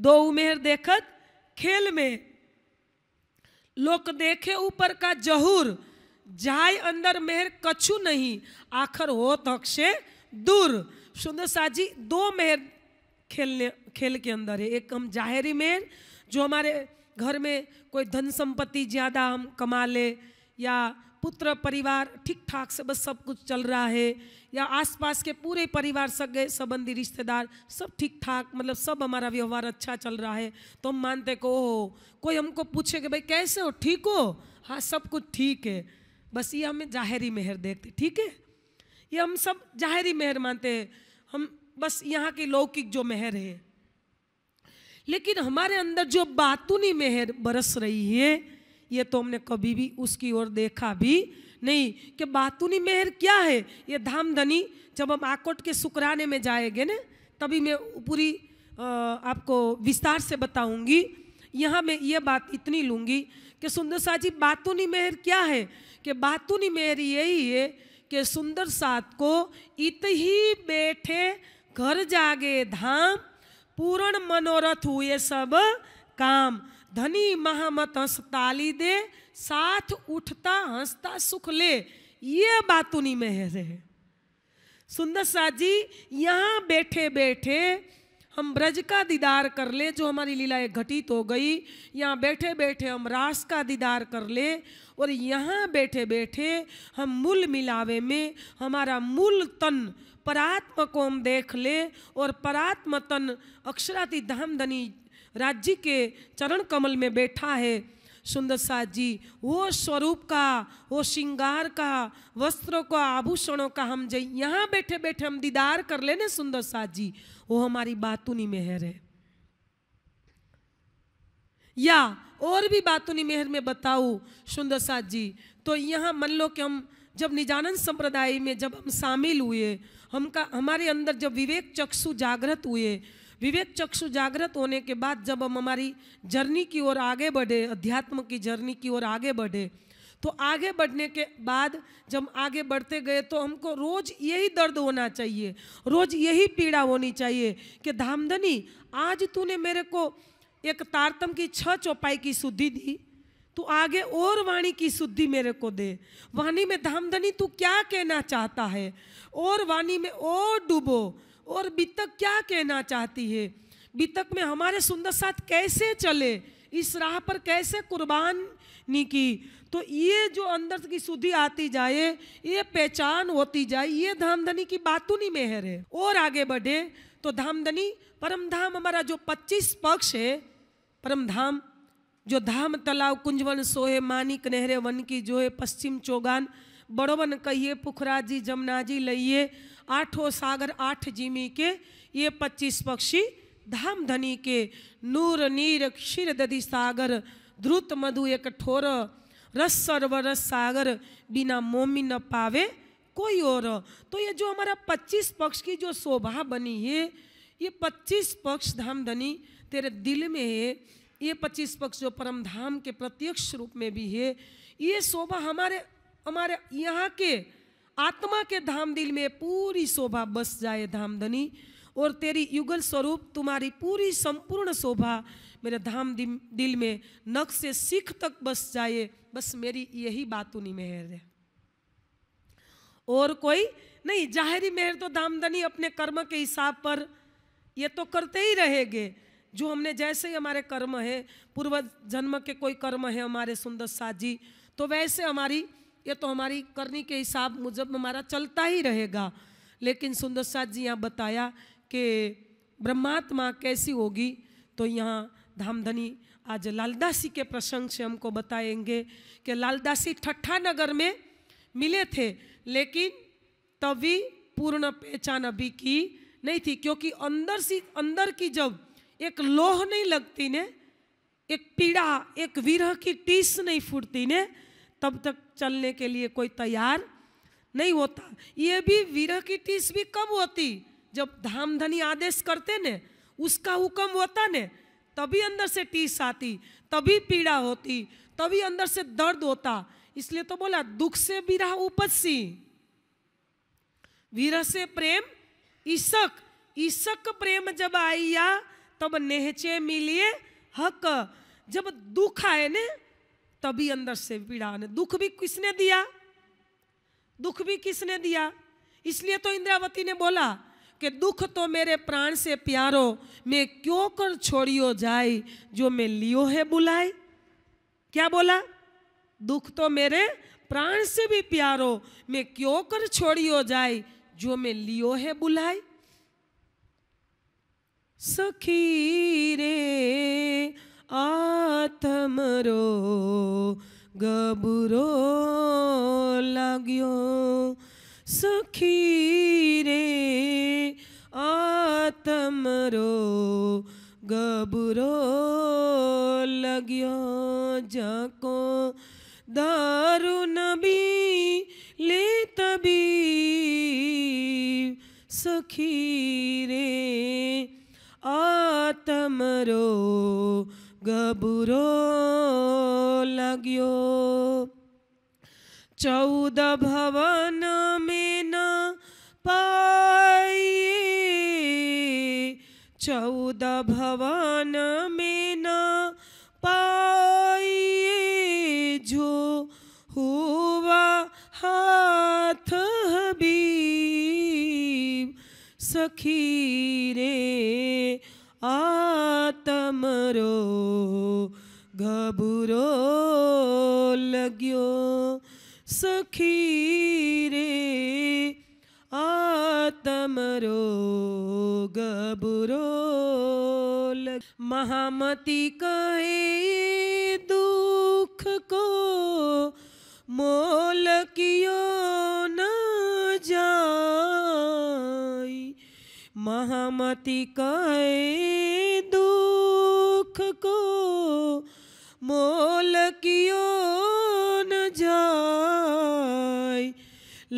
दो मेहर देखत खेल में लोक देखे ऊपर का जहूर जाय अंदर मेहर कछु नहीं आखिर हो तक से दूर सुंदर साजी दो मेहर खेलने खेल के अंदर है एक हम जाहरी मेहर जो हमारे घर में कोई धन संपत्ति ज़्यादा हम कमा ले या पुत्र परिवार ठीक ठाक से बस सब कुछ चल रहा है या आसपास के पूरे परिवार सगे संबंधी रिश्तेदार सब ठीक ठाक मतलब सब हमारा व्यवहार अच्छा चल रहा है तो हम मानते को हो कोई हमको पूछे कि भाई कैसे हो ठीक हो हाँ सब कुछ ठीक है बस ये हमें जाहरी मेहर देखते ठीक है ये हम सब जाहरी मेहर मानते हैं हम बस यहाँ की लौकिक जो मेहर है लेकिन हमारे अंदर जो बातूनी मेहर बरस रही है ये तो हमने कभी भी उसकी ओर देखा भी नहीं कि बातूनी मेहर क्या है ये धामधनी जब हम आकोट के सुकराने में जाएंगे ना तभी मैं पूरी आपको विस्तार से बताऊंगी यहाँ मैं ये बात इतनी लूँगी कि सुंदर साथ जी बातूनी मेहर क्या है कि बातूनी मेहर यही है कि सुंदर साथ को इत ही बैठे घर जागे धाम पूर्ण मनोरथ हुए सब काम धनी महामत हंसताली दे साथ उठता हंसता सुख ले ये बात उन्हीं में है सुंदर शाह जी यहाँ बैठे बैठे हम ब्रज का दीदार कर ले जो हमारी लीलाएं घटित हो गई यहाँ बैठे बैठे हम रास का दीदार कर ले और यहाँ बैठे बैठे हम मूल मिलावे में हमारा मूल तन परात्म को हम देख ले और परात्म तन अक्षराती धामधनी राज्य के चरण कमल में बैठा है सुंदर साथ जी वो स्वरूप का वो श्रृंगार का वस्त्रों का आभूषणों का हम यहाँ बैठे बैठे हम दीदार कर लेने सुंदर साथ जी वो हमारी बातूनी मेहर है या और भी बातूनी मेहर में बताऊ सुंदर साथ जी तो यहाँ मान लो कि हम जब निजानंद संप्रदाय में जब हम शामिल हुए हमका हमारे अंदर जब विवेक चक्षु जागृत हुए विवेक चक्षु जागृत होने के बाद जब हम हमारी जर्नी की ओर आगे बढ़े अध्यात्म की जर्नी की ओर आगे बढ़े तो आगे बढ़ने के बाद जब आगे बढ़ते गए तो हमको रोज यही दर्द होना चाहिए रोज यही पीड़ा होनी चाहिए कि धामधनी आज तूने मेरे को एक तारतम की छह चौपाई की शुद्धि दी तू आगे और वाणी की शुद्धि मेरे को दे वाणी में धामधनी तू क्या कहना चाहता है और वाणी में और डूबो और बीतक क्या कहना चाहती है बीतक में हमारे सुंदर साथ कैसे चले इस राह पर कैसे कुर्बानी की तो ये जो अंदर की शुद्धि आती जाए ये पहचान होती जाए ये धामधनी की नहीं मेहर है और आगे बढ़े तो धामधनी परम धाम हमारा जो 25 पक्ष है परम धाम जो धाम तलाव कुंजवन सोहे मानिक नहरे वन की जो है पश्चिम चौगान बड़ोवन कहिए पुखराजी जमुना जी लइए आठों सागर आठ जिमी के ये पच्चीस पक्षी धाम धनी के नूर नीर क्षीर दधि सागर ध्रुत मधु एक ठोर रस सर्वरस सागर बिना मोमी न पावे कोई और तो ये जो हमारा पच्चीस पक्ष की जो शोभा बनी है ये पच्चीस पक्ष धाम धनी तेरे दिल में है ये पच्चीस पक्ष जो परम धाम के प्रत्यक्ष रूप में भी है ये शोभा हमारे हमारे यहाँ के आत्मा के धाम दिल में पूरी शोभा बस जाए धामधनी और तेरी युगल स्वरूप तुम्हारी पूरी संपूर्ण शोभा मेरे धाम दिल में नख से सिख तक बस जाए बस मेरी यही बात उन्हीं मेहर है और कोई नहीं जाहरी मेहर तो धामधनी अपने कर्म के हिसाब पर ये तो करते ही रहेंगे जो हमने जैसे ही हमारे कर्म है पूर्व जन्म के कोई कर्म है हमारे सुंदर साजी तो वैसे हमारी ये तो हमारी करनी के हिसाब मुजब हमारा चलता ही रहेगा लेकिन सुंदर साहद जी यहाँ बताया कि ब्रह्मात्मा कैसी होगी तो यहाँ धामधनी आज लालदासी के प्रसंग से हमको बताएंगे कि लालदासी ठट्ठा नगर में मिले थे लेकिन तभी पूर्ण पहचान अभी की नहीं थी क्योंकि अंदर से अंदर की जब एक लोह नहीं लगती ने एक पीड़ा एक विरह की टीस नहीं फूटती ने तब तक चलने के लिए कोई तैयार नहीं होता ये भी वीरह की टीस भी कब होती जब धाम धनी आदेश करते ने उसका हुक्म होता ने तभी अंदर से टीस आती तभी पीड़ा होती तभी अंदर से दर्द होता इसलिए तो बोला दुख से विरह उपज सी विरह से प्रेम ईशक ईशक प्रेम जब आईया तब नेहचे मिलिए हक जब दुख आए ने तभी अंदर से पीड़ा आने दुख भी किसने दिया दुख भी किसने दिया इसलिए तो इंद्रावती ने बोला कि दुख तो मेरे प्राण से प्यारो मैं क्यों कर छोड़ियो जाए जो मैं लियो है बुलाए क्या बोला दुख तो मेरे प्राण से भी प्यारो मैं क्यों कर छोड़ियो जाए जो मैं लियो है बुलाए सखी रे આથમરો ગભરો લાગ્યો સખી રે આથમરો ગભરો લાગ્યો જાકો દારૂ નબી લે તબી સખી રે आतमरो गबुरो लगियो चौद भवन में न पाई चौद भवन में न पाई जो हुआ हाथ भी सखी रे आतमरो घबुरो लग्यो सखी रे आतमरो गबुरो लग महामती कहे दुख को मोल कियो ना महामति काए दुख को मोल कियो न जाय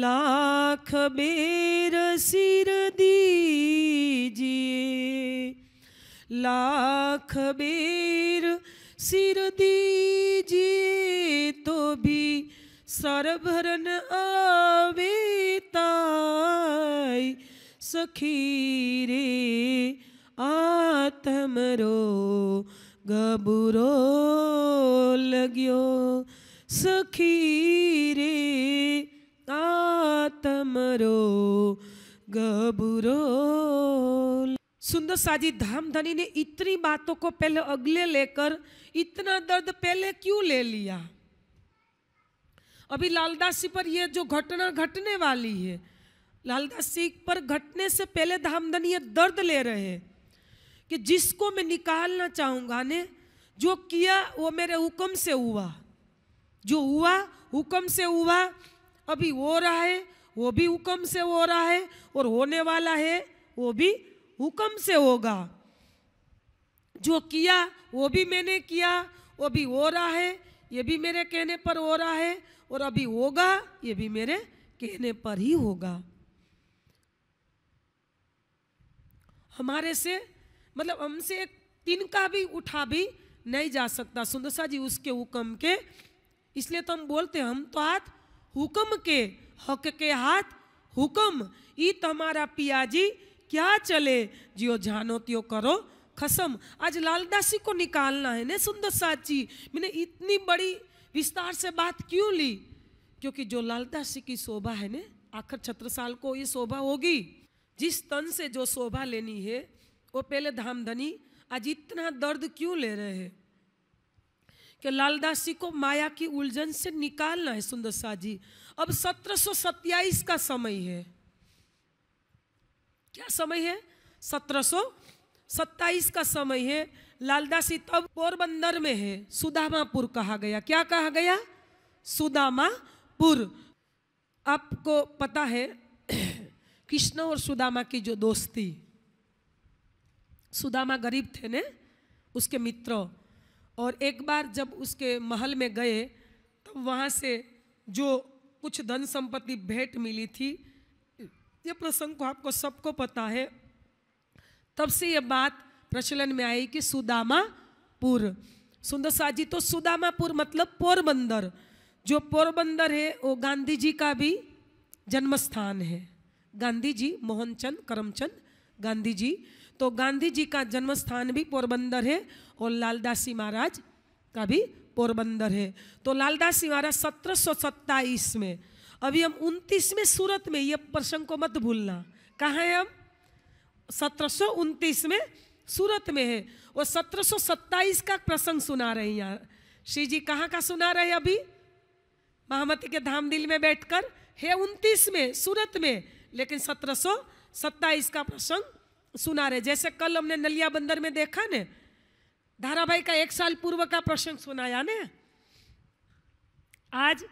लाख बेर सिर दीजिए लाख बेर सिर दीजिए तो भी सरभरन आवेताई सखीरे आत्मरो गबुरो लगियो सखी रे आत्मरो गबुरो सुंदर साजी धामधनी ने इतनी बातों को पहले अगले लेकर इतना दर्द पहले क्यों ले लिया अभी लालदासी पर यह जो घटना घटने वाली है लालदास सिंह पर घटने से पहले धामधनी ये दर्द ले रहे हैं कि जिसको मैं निकालना चाहूँगा ने जो किया वो मेरे हुक्म से हुआ जो हुआ हुक्म से हुआ अभी हो रहा है वो भी हुक्म से हो रहा है और होने वाला है वो भी हुक्म से होगा जो किया वो भी मैंने किया वो भी हो रहा है ये भी मेरे कहने पर हो रहा है और अभी होगा ये भी मेरे कहने पर ही होगा हमारे से मतलब हमसे एक तिनका भी उठा भी नहीं जा सकता सा जी उसके हुक्म के इसलिए तो हम बोलते हम तो हाथ हुक्म के हक के हाथ हुक्म ई तुम्हारा जी क्या चले जियो जानो त्यो करो खसम आज लालदासी को निकालना है ना सुंदर साची मैंने इतनी बड़ी विस्तार से बात क्यों ली क्योंकि जो लालदासी की शोभा है ने आखिर छत्र साल को ये शोभा होगी जिस तन से जो शोभा लेनी है वो पहले धामधनी आज इतना दर्द क्यों ले रहे हैं कि लालदास जी को माया की उलझन से निकालना है सुंदर शाह जी अब सत्रह का समय है क्या समय है सत्रह का समय है लालदास जी तब पोरबंदर में है सुदामापुर कहा गया क्या कहा गया सुदामापुर आपको पता है कृष्ण और सुदामा की जो दोस्ती सुदामा गरीब थे ने उसके मित्र और एक बार जब उसके महल में गए तब तो वहाँ से जो कुछ धन संपत्ति भेंट मिली थी ये प्रसंग को आपको सबको पता है तब से ये बात प्रचलन में आई कि सुदामापुर सुंदरसा जी तो सुदामापुर मतलब पोरबंदर जो पोरबंदर है वो गांधी जी का भी जन्म स्थान है गांधी जी मोहनचंद करमचंद गांधी जी तो गांधी जी का जन्म स्थान भी पोरबंदर है और लालदासी महाराज का भी पोरबंदर है तो लालदासी महाराज सत्रह में अभी हम उनतीसवें सूरत में ये प्रसंग को मत भूलना कहाँ है हम सत्रह में सूरत में है और सत्रह का प्रसंग सुना रहे हैं यहाँ श्री जी कहाँ का सुना रहे अभी महामती के धाम दिल में बैठकर है उनतीस में सूरत में लेकिन सत्रह सौ सत्ताईस का प्रसंग सुना रहे जैसे कल हमने नलिया बंदर में देखा ने धाराभाई का एक साल पूर्व का प्रसंग सुनाया ने आज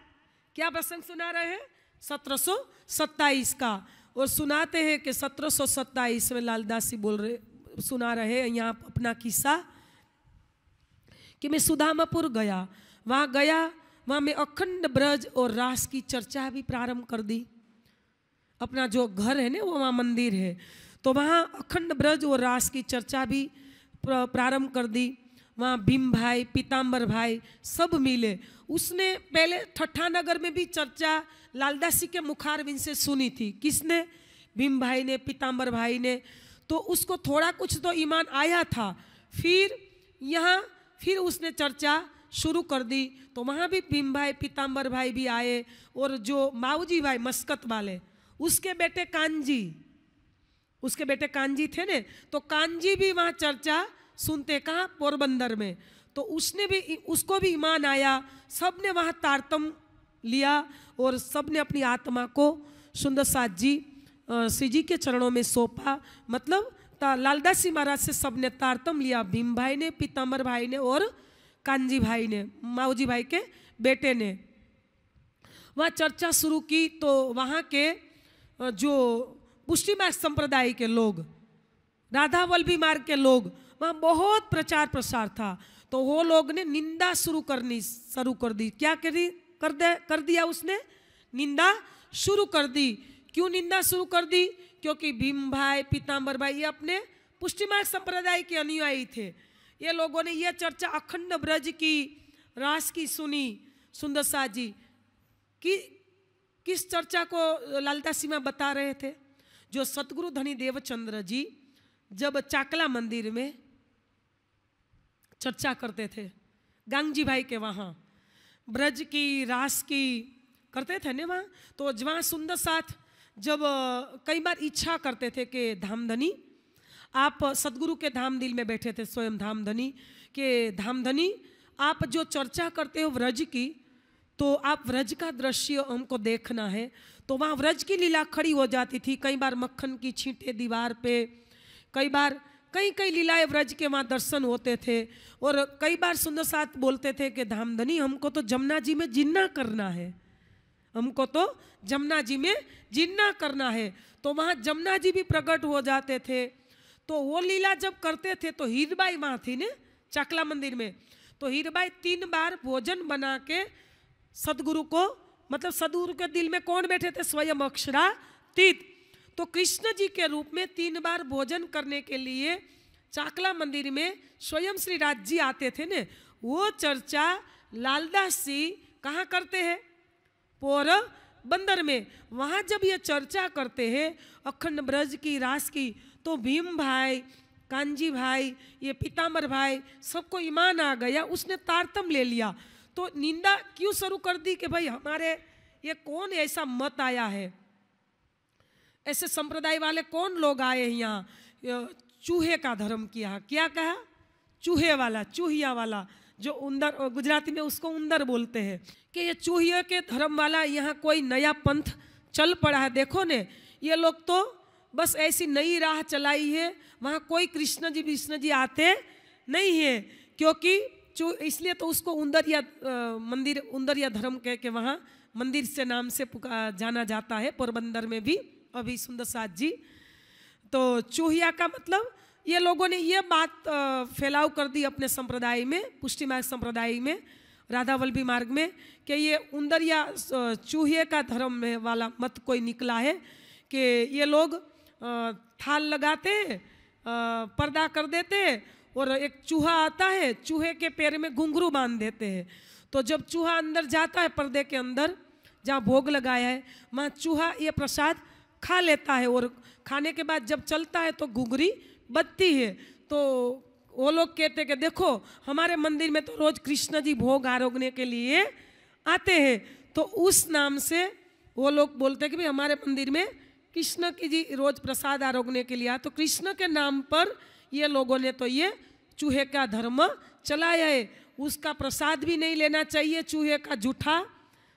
क्या प्रसंग सुना रहे हैं सत्रह सत्ताईस का और सुनाते हैं कि सत्रह सौ सत्ताईस में लालदासी बोल रहे सुना रहे यहाँ अपना किस्सा कि मैं सुदामापुर गया वहाँ गया वहाँ मैं अखंड ब्रज और रास की चर्चा भी प्रारंभ कर दी अपना जो घर है ना वो वहाँ मंदिर है तो वहाँ अखंड ब्रज और रास की चर्चा भी प्रारंभ कर दी वहाँ भीम भाई पीताम्बर भाई सब मिले उसने पहले ठट्ठा नगर में भी चर्चा लालदासी के मुखारविंद से सुनी थी किसने भीम भाई ने पीताम्बर भाई ने तो उसको थोड़ा कुछ तो ईमान आया था फिर यहाँ फिर उसने चर्चा शुरू कर दी तो वहाँ भी भीम भाई पीताम्बर भाई भी आए और जो माऊजी भाई मस्कत वाले उसके बेटे कांजी उसके बेटे कांजी थे ने तो कांजी भी वहाँ चर्चा सुनते कहाँ पोरबंदर में तो उसने भी उसको भी ईमान आया सब ने वहाँ तारतम लिया और सब ने अपनी आत्मा को सुंदर साथ जी श्री जी के चरणों में सौंपा मतलब लालदास जी महाराज से सब ने तारतम लिया भीम भाई ने पीताम्बर भाई ने और कांजी भाई ने माऊजी भाई के बेटे ने वहाँ चर्चा शुरू की तो वहाँ के जो पुष्टिमार्ग संप्रदाय के लोग राधा वल्लभी मार्ग के लोग वहाँ बहुत प्रचार प्रसार था तो वो लोग ने निंदा शुरू करनी शुरू कर दी क्या करी कर दे कर दिया उसने निंदा शुरू कर दी क्यों निंदा शुरू कर दी क्योंकि भीम भाई पीताम्बर भाई ये अपने पुष्टिमार्ग संप्रदाय के अनुयायी थे ये लोगों ने यह चर्चा अखंड ब्रज की रास की सुनी सुंदर शाह जी कि किस चर्चा को लालता सीमा बता रहे थे जो सतगुरु धनी देवचंद्र जी जब चाकला मंदिर में चर्चा करते थे गांगजी भाई के वहाँ ब्रज की रास की करते थे ना वहाँ तो जहाँ सुंदर साथ जब कई बार इच्छा करते थे कि धामधनी आप सदगुरु के धाम दिल में बैठे थे स्वयं धामधनी के धामधनी आप जो चर्चा करते हो व्रज की तो आप व्रज का दृश्य हमको देखना है तो वहाँ व्रज की लीला खड़ी हो जाती थी कई बार मक्खन की छींटे दीवार पे कई बार कई कई लीलाएं व्रज के वहाँ दर्शन होते थे और कई बार सुंदर साथ बोलते थे कि धामधनी हमको तो जमुना जी में जिन्ना करना है हमको तो जमुना जी में जिन्ना करना है तो वहाँ जमुना जी भी प्रकट हो जाते थे तो वो लीला जब करते थे तो हीरबाई वहाँ थी ने चाकला मंदिर में तो हीरबाई तीन बार भोजन बना के सदगुरु को मतलब सदगुरु के दिल में कौन बैठे थे स्वयं अक्षरातीत तो कृष्ण जी के रूप में तीन बार भोजन करने के लिए चाकला मंदिर में स्वयं श्री राज जी आते थे ने वो चर्चा लालदास जी कहाँ करते हैं पोर बंदर में वहाँ जब ये चर्चा करते हैं अखंड ब्रज की रास की तो भीम भाई कांजी भाई ये पीताम्बर भाई सबको ईमान आ गया उसने तारतम ले लिया तो निंदा क्यों शुरू कर दी कि भाई हमारे ये कौन ऐसा मत आया है ऐसे संप्रदाय वाले कौन लोग आए हैं यहाँ चूहे का धर्म किया क्या कहा चूहे वाला चूहिया वाला जो उंदर गुजराती में उसको उंदर बोलते हैं कि ये चूहिया के धर्म वाला यहाँ कोई नया पंथ चल पड़ा है देखो ने ये लोग तो बस ऐसी नई राह चलाई है वहाँ कोई कृष्ण जी विष्णु जी आते नहीं है क्योंकि जो इसलिए तो उसको उंदर या आ, मंदिर उंदर या धर्म कह के, वहाँ मंदिर से नाम से पुका जाना जाता है पोरबंदर में भी अभी सुंदर साथ जी तो चूहिया का मतलब ये लोगों ने ये बात फैलाव कर दी अपने संप्रदाय में पुष्टि मार्ग संप्रदाय में राधावल्भी मार्ग में कि ये उंदर या चूहे का धर्म वाला मत कोई निकला है कि ये लोग थाल लगाते पर्दा कर देते और एक चूहा आता है चूहे के पैर में घुंघरू बांध देते हैं तो जब चूहा अंदर जाता है पर्दे के अंदर जहाँ भोग लगाया है वहाँ चूहा ये प्रसाद खा लेता है और खाने के बाद जब चलता है तो घुघरी बत्ती है तो वो लोग कहते हैं कि देखो हमारे मंदिर में तो रोज़ कृष्ण जी भोग आरोगने के लिए आते हैं तो उस नाम से वो लोग बोलते हैं कि भाई हमारे मंदिर में कृष्ण की जी रोज़ प्रसाद आरोगने के लिए आ तो कृष्ण के नाम पर ये लोगों ने तो ये चूहे का धर्म चलाया है उसका प्रसाद भी नहीं लेना चाहिए चूहे का जूठा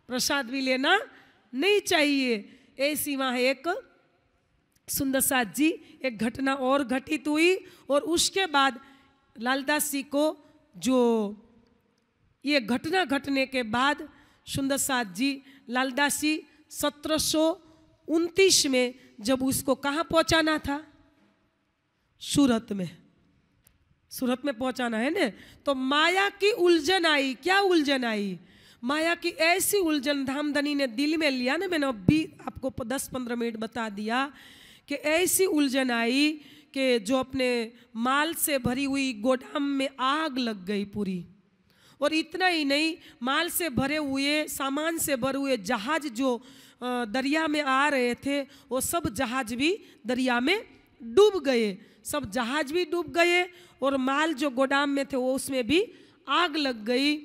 प्रसाद भी लेना नहीं चाहिए ऐसी वहाँ एक सुंदरसाद जी एक घटना और घटित हुई और उसके बाद लालदास जी को जो ये घटना घटने के बाद सुंदर सुंदरसाद जी लालदास जी सत्रह में जब उसको कहाँ पहुँचाना था सूरत में सूरत में पहुंचाना है ना तो माया की उलझन आई क्या उलझन आई माया की ऐसी उलझन धामधनी ने दिल में लिया ना मैंने अभी आपको दस पंद्रह मिनट बता दिया कि ऐसी उलझन आई कि जो अपने माल से भरी हुई गोदाम में आग लग गई पूरी और इतना ही नहीं माल से भरे हुए सामान से भरे हुए जहाज जो दरिया में आ रहे थे वो सब जहाज भी दरिया में डूब गए सब जहाज भी डूब गए और माल जो गोदाम में थे वो उसमें भी आग लग गई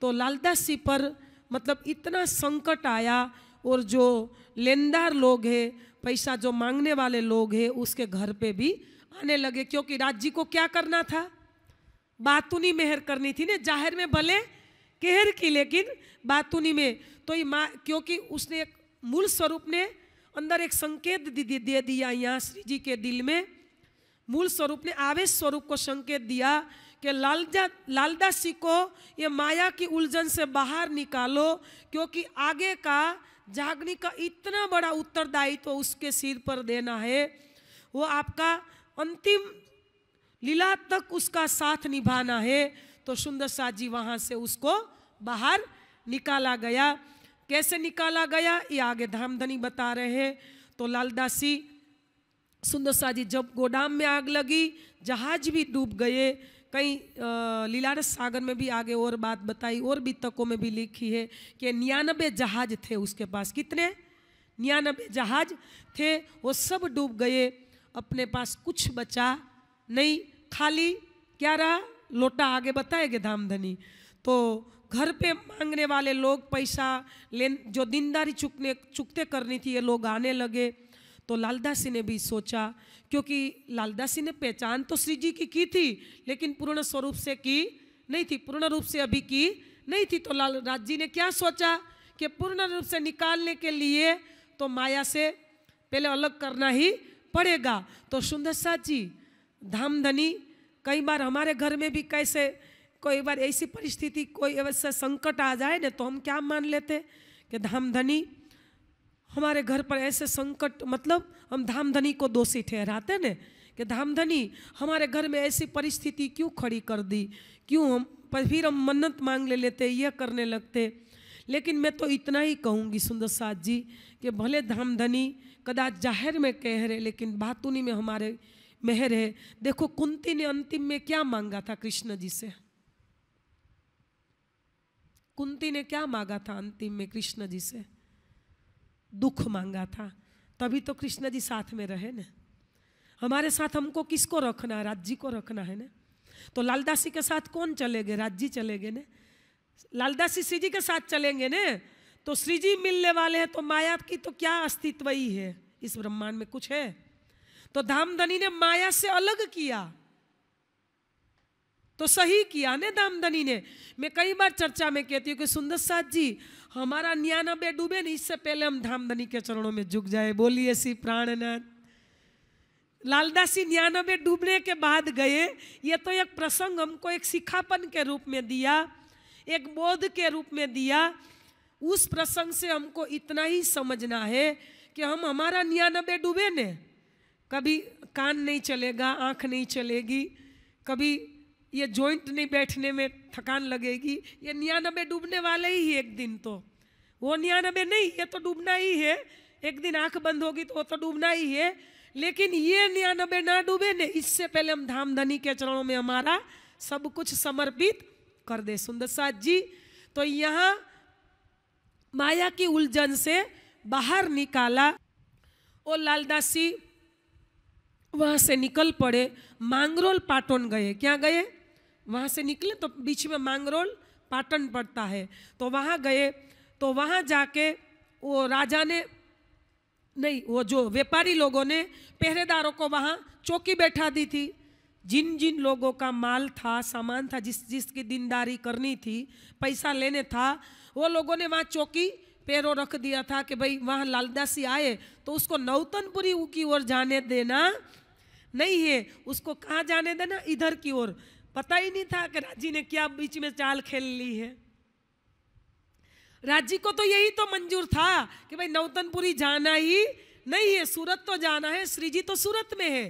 तो लालदास जी पर मतलब इतना संकट आया और जो लेनदार लोग हैं पैसा जो मांगने वाले लोग हैं उसके घर पे भी आने लगे क्योंकि राज्य को क्या करना था बातूनी मेहर करनी थी ना जाहिर में भले कहर की लेकिन बातूनी में तो ये माँ क्योंकि उसने मूल स्वरूप ने अंदर एक संकेत दे दिया यहाँ श्री जी के दिल में मूल स्वरूप ने आवेश स्वरूप को संकेत दिया कि लालदा लालदास जी को ये माया की उलझन से बाहर निकालो क्योंकि आगे का जागनी का इतना बड़ा उत्तरदायित्व तो उसके सिर पर देना है वो आपका अंतिम लीला तक उसका साथ निभाना है तो सुंदर शाह जी वहाँ से उसको बाहर निकाला गया कैसे निकाला गया ये आगे धामधनी बता रहे हैं तो लालदासी सुंदर जी जब गोदाम में आग लगी जहाज भी डूब गए कई लीलारस सागर में भी आगे और बात बताई और भी तकों में भी लिखी है कि निन्यानबे जहाज थे उसके पास कितने निन्यानबे जहाज थे वो सब डूब गए अपने पास कुछ बचा नहीं खाली क्या रहा लोटा आगे बताएगे धामधनी तो घर पे मांगने वाले लोग पैसा ले जो दिनदारी चुकने चुकते करनी थी ये लोग आने लगे तो लालदासी ने भी सोचा क्योंकि लालदासी ने पहचान तो श्री जी की की थी लेकिन पूर्ण स्वरूप से की नहीं थी पूर्ण रूप से अभी की नहीं थी तो लाल राज जी ने क्या सोचा कि पूर्ण रूप से निकालने के लिए तो माया से पहले अलग करना ही पड़ेगा तो सुंदर सा जी धामधनी कई बार हमारे घर में भी कैसे कोई बार ऐसी परिस्थिति कोई ऐसा संकट आ जाए ना तो हम क्या मान लेते कि धामधनी हमारे घर पर ऐसे संकट मतलब हम धामधनी को दोषी ठहराते ना कि धामधनी हमारे घर में ऐसी परिस्थिति क्यों खड़ी कर दी क्यों हम पर फिर हम मन्नत मांग ले लेते यह करने लगते लेकिन मैं तो इतना ही कहूँगी सुंदर साथ जी कि भले धामधनी कदाच जाहिर में कह रहे लेकिन बातूनी में हमारे मेहर है देखो कुंती ने अंतिम में क्या मांगा था कृष्ण जी से कुंती ने क्या मांगा था अंतिम में कृष्ण जी से दुख मांगा था तभी तो कृष्ण जी साथ में रहे ना हमारे साथ हमको किसको रखना है राज्य को रखना है ना तो लालदासी के साथ कौन चले गए राज्य चले गए ना लालदासी श्री जी के साथ चलेंगे ना तो श्री जी मिलने वाले हैं तो माया की तो क्या अस्तित्व ही है इस ब्रह्मांड में कुछ है तो धामधनी ने माया से अलग किया तो सही किया ने दामदनी ने मैं कई बार चर्चा में कहती हूँ कि सुंदर साथ जी हमारा नियानबे डूबे नहीं इससे पहले हम धामदनी के चरणों में झुक जाए बोलिए प्राण प्राणनाथ लालदासी नियानबे डूबने के बाद गए ये तो एक प्रसंग हमको एक सिखापन के रूप में दिया एक बोध के रूप में दिया उस प्रसंग से हमको इतना ही समझना है कि हम हमारा नियानबे डूबे ने कभी कान नहीं चलेगा आँख नहीं चलेगी कभी ये जॉइंट नहीं बैठने में थकान लगेगी ये नियानबे डूबने वाले ही एक दिन तो वो नियानबे नहीं ये तो डूबना ही है एक दिन आंख बंद होगी तो वो तो डूबना ही है लेकिन ये नियानबे ना डूबे ने इससे पहले हम धाम धनी के चरणों में हमारा सब कुछ समर्पित कर दे सुंदर साथ जी तो यहाँ माया की उलझन से बाहर निकाला और लालदासी वहाँ से निकल पड़े मांगरोल पाटोन गए क्या गए वहाँ से निकले तो बीच में मांगरोल पाटन पड़ता है तो वहाँ गए तो वहाँ जाके वो राजा ने नहीं वो जो व्यापारी लोगों ने पहरेदारों को वहाँ चौकी बैठा दी थी जिन जिन लोगों का माल था सामान था जिस जिसकी दिनदारी करनी थी पैसा लेने था वो लोगों ने वहाँ चौकी पैरों रख दिया था कि भाई वहाँ लालदासी आए तो उसको नौतनपुरी की ओर जाने देना नहीं है उसको कहाँ जाने देना इधर की ओर पता ही नहीं था कि राजी ने क्या बीच में चाल खेल ली है राजी को तो यही तो मंजूर था कि भाई नौतनपुरी जाना ही नहीं है सूरत तो जाना है श्री जी तो सूरत में है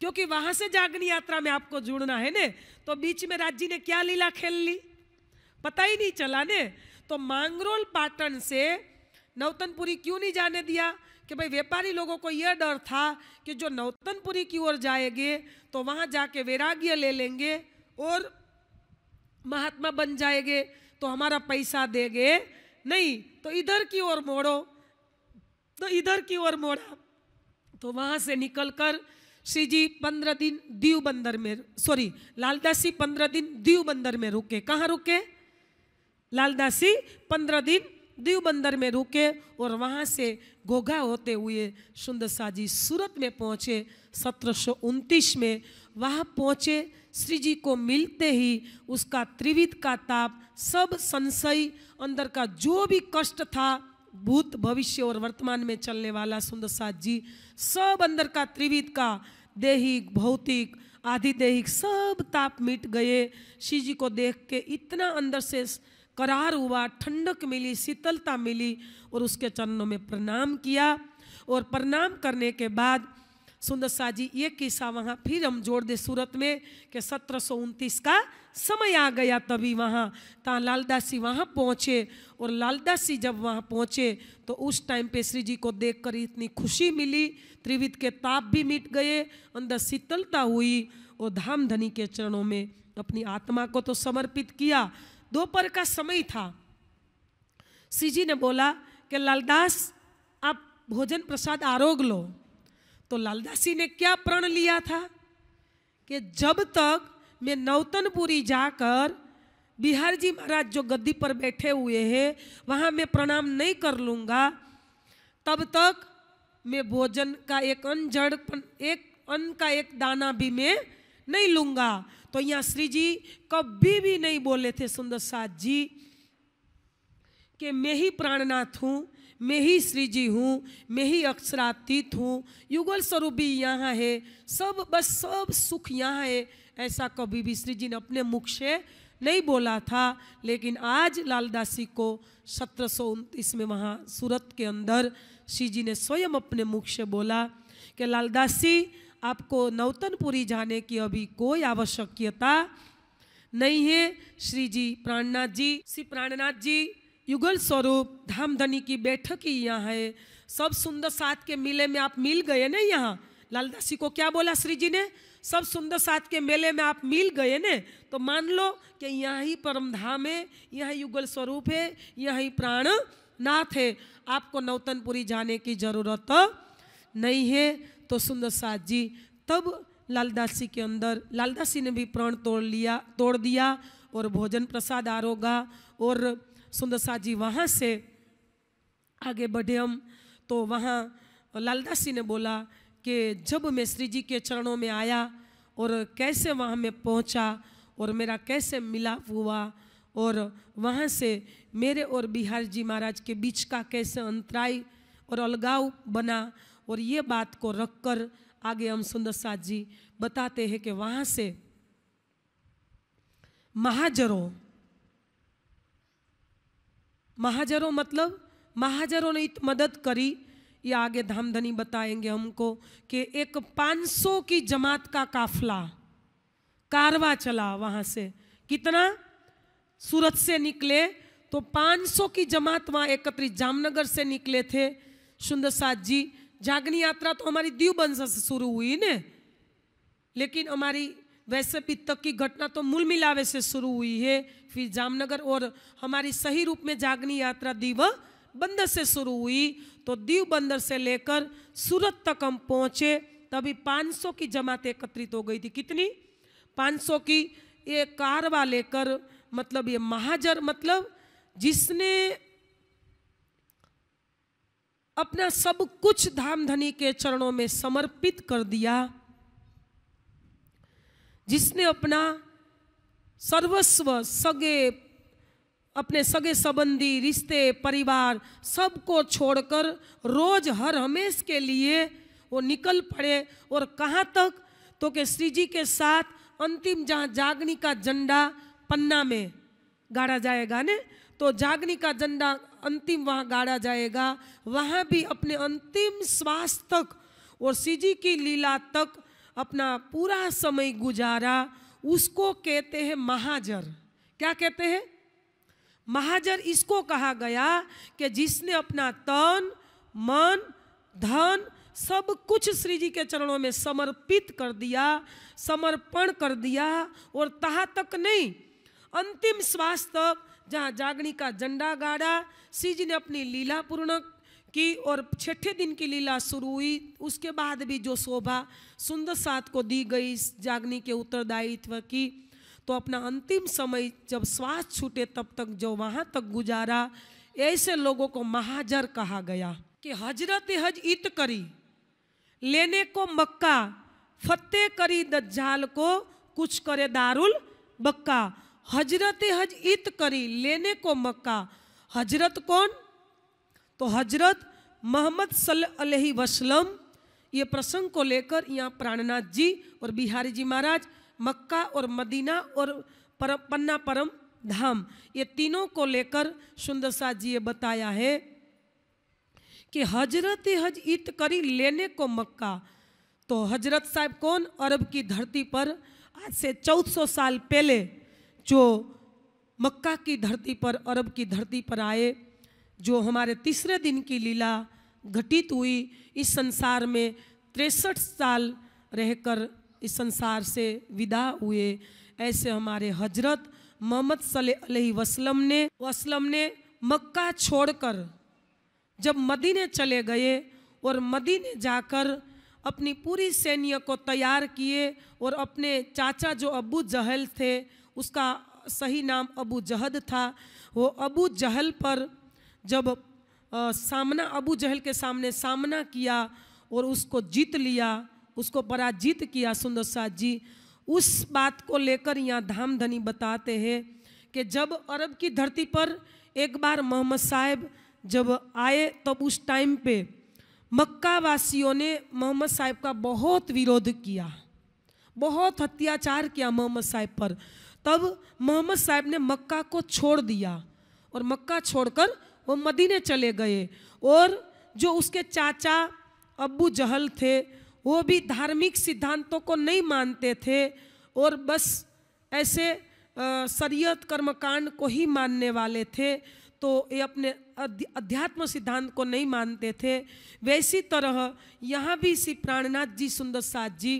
क्योंकि वहां से जागनी यात्रा में आपको जुड़ना है ने तो बीच में राजी ने क्या लीला खेल ली पता ही नहीं चला ने तो मांगरोल पाटन से नौतनपुरी क्यों नहीं जाने दिया कि भाई व्यापारी लोगों को यह डर था कि जो नौतनपुरी की ओर जाएंगे तो वहां जाके वैराग्य ले लेंगे और महात्मा बन जाएंगे तो हमारा पैसा देंगे नहीं तो इधर की ओर मोड़ो तो इधर की ओर मोड़ा तो वहां से निकलकर श्री जी पंद्रह दिन दीव बंदर में सॉरी लालदासी पंद्रह दिन दीव बंदर में रुके कहाँ रुके लालदासी पंद्रह दिन दीव बंदर में रुके और वहाँ से घोघा होते हुए सुंदर शाह जी सूरत में पहुँचे सत्रह में वहाँ पहुँचे श्री जी को मिलते ही उसका त्रिविध का ताप सब संशय अंदर का जो भी कष्ट था भूत भविष्य और वर्तमान में चलने वाला सुंदर साथ जी सब अंदर का त्रिविध का देहिक भौतिक आधिदेहिक सब ताप मिट गए श्री जी को देख के इतना अंदर से करार हुआ ठंडक मिली शीतलता मिली और उसके चरणों में प्रणाम किया और प्रणाम करने के बाद सुंदर शाह जी ये किस्सा वहाँ फिर हम जोड़ दे सूरत में कि सत्रह का समय आ गया तभी वहाँ ता लालदासी वहाँ पहुँचे और लालदासी जब वहाँ पहुँचे तो उस टाइम पे श्री जी को देखकर इतनी खुशी मिली त्रिविध के ताप भी मिट गए अंदर शीतलता हुई और धाम धनी के चरणों में अपनी आत्मा को तो समर्पित किया दोपहर का समय था सीजी ने बोला कि लालदास आप भोजन प्रसाद आरोग लो तो लालदासी ने क्या प्रण लिया था कि जब तक मैं नौतनपुरी जाकर बिहार जी महाराज जो गद्दी पर बैठे हुए हैं वहाँ मैं प्रणाम नहीं कर लूँगा तब तक मैं भोजन का एक अन जड़ एक अन्न का एक दाना भी मैं नहीं लूँगा तो यहाँ श्री जी कभी भी नहीं बोले थे सुंदर साथ जी कि मैं ही प्राणनाथ हूँ मैं ही श्री जी हूँ मैं ही अक्षरातीत हूँ युगल स्वरूप भी यहाँ है सब बस सब सुख यहाँ है ऐसा कभी भी श्री जी ने अपने मुख से नहीं बोला था लेकिन आज लालदासी को सत्रह सौ में वहाँ सूरत के अंदर श्री जी ने स्वयं अपने मुख से बोला कि लालदासी आपको नौतनपुरी जाने की अभी कोई आवश्यकता नहीं है श्री जी प्राणनाथ जी श्री प्राणनाथ जी युगल स्वरूप धामधनी की बैठक ही यहाँ है सब सुंदर साथ के मेले में आप मिल गए ना यहाँ लालदास जी को क्या बोला श्री जी ने सब सुंदर साथ के मेले में आप मिल गए ने तो मान लो कि यहाँ ही परम धाम है यहाँ युगल स्वरूप है यहाँ ही प्राण नाथ है आपको नौतनपुरी जाने की जरूरत नहीं है तो सुंदर साथ जी तब लालदासी के अंदर लालदासी ने भी प्राण तोड़ लिया तोड़ दिया और भोजन प्रसाद आरोगा और सुंदर साथ जी वहाँ से आगे बढ़े हम तो वहाँ लालदासी ने बोला कि जब मैं श्री जी के चरणों में आया और कैसे वहाँ मैं पहुँचा और मेरा कैसे मिलाप हुआ और वहाँ से मेरे और बिहार जी महाराज के बीच का कैसे अंतराय और अलगाव बना और ये बात को रखकर आगे हम सुंदर साथ जी बताते हैं कि वहां से महाजरों महाजरों मतलब महाजरों ने मदद करी ये आगे धामधनी बताएंगे हमको कि एक 500 की जमात का काफला कारवा चला वहां से कितना सूरत से निकले तो 500 की जमात वहां एकत्रित जामनगर से निकले थे सुंदर साथ जी जागनी यात्रा तो हमारी दीव बंसर से शुरू हुई ने लेकिन हमारी वैसे भी तक की घटना तो मूल मिलावे से शुरू हुई है फिर जामनगर और हमारी सही रूप में जागनी यात्रा दीव बंदर से शुरू हुई तो दीव बंदर से लेकर सूरत तक हम पहुँचे तभी 500 की जमात एकत्रित हो गई थी कितनी 500 की ये कारवा लेकर मतलब ये महाजर मतलब जिसने अपना सब कुछ धाम धनी के चरणों में समर्पित कर दिया जिसने अपना सर्वस्व सगे अपने सगे संबंधी रिश्ते परिवार सबको छोड़कर रोज हर हमेश के लिए वो निकल पड़े और कहाँ तक तो के श्री जी के साथ अंतिम जहाँ जागनी का झंडा पन्ना में गाड़ा जाएगा ने तो जागनी का झंडा अंतिम वहाँ गाड़ा जाएगा वहाँ भी अपने अंतिम श्वास तक और सीजी की लीला तक अपना पूरा समय गुजारा उसको कहते हैं महाजर क्या कहते हैं महाजर इसको कहा गया कि जिसने अपना तन मन धन सब कुछ श्री जी के चरणों में समर्पित कर दिया समर्पण कर दिया और तहा तक नहीं अंतिम श्वास तक जहाँ जागणी का झंडा गाड़ा जी ने अपनी लीला पूर्ण की और छठे दिन की लीला शुरू हुई उसके बाद भी जो शोभा सुंदर सात को दी गई जागनी के उत्तरदायित्व की तो अपना अंतिम समय जब श्वास छूटे तब तक जो वहाँ तक गुजारा ऐसे लोगों को महाजर कहा गया कि हजरत हज इत करी लेने को मक्का फतेह करी दज्जाल को कुछ करे दारुल बक्का हजरत हज इत करी लेने को मक्का हजरत कौन तो हजरत मोहम्मद सल्लल्लाहु वसल्लम ये प्रसंग को लेकर यहाँ प्राणनाथ जी और बिहारी जी महाराज मक्का और मदीना और पर पन्ना परम धाम ये तीनों को लेकर सुंदर शाह जी ये बताया है कि हजरत हज इत करी लेने को मक्का तो हजरत साहब कौन अरब की धरती पर आज से 1400 साल पहले जो मक्का की धरती पर अरब की धरती पर आए जो हमारे तीसरे दिन की लीला घटित हुई इस संसार में तिरसठ साल रहकर इस संसार से विदा हुए ऐसे हमारे हजरत मोहम्मद सल वसलम ने वसलम ने मक्का छोड़कर जब मदीने चले गए और मदीने जाकर अपनी पूरी सैन्य को तैयार किए और अपने चाचा जो अबू जहल थे उसका सही नाम अबू जहद था वो अबू जहल पर जब आ, सामना अबू जहल के सामने सामना किया और उसको जीत लिया उसको पराजित किया सुंदर साहद जी उस बात को लेकर यहाँ धामधनी बताते हैं कि जब अरब की धरती पर एक बार मोहम्मद साहेब जब आए तब उस टाइम पे मक्का वासियों ने मोहम्मद साहेब का बहुत विरोध किया बहुत अत्याचार किया मोहम्मद साहेब पर तब मोहम्मद साहब ने मक्का को छोड़ दिया और मक्का छोड़कर वो मदीने चले गए और जो उसके चाचा अबू जहल थे वो भी धार्मिक सिद्धांतों को नहीं मानते थे और बस ऐसे शरीयत कर्मकांड को ही मानने वाले थे तो ये अपने अध्यात्म सिद्धांत को नहीं मानते थे वैसी तरह यहाँ भी श्री प्राणनाथ जी सुंदर साथ जी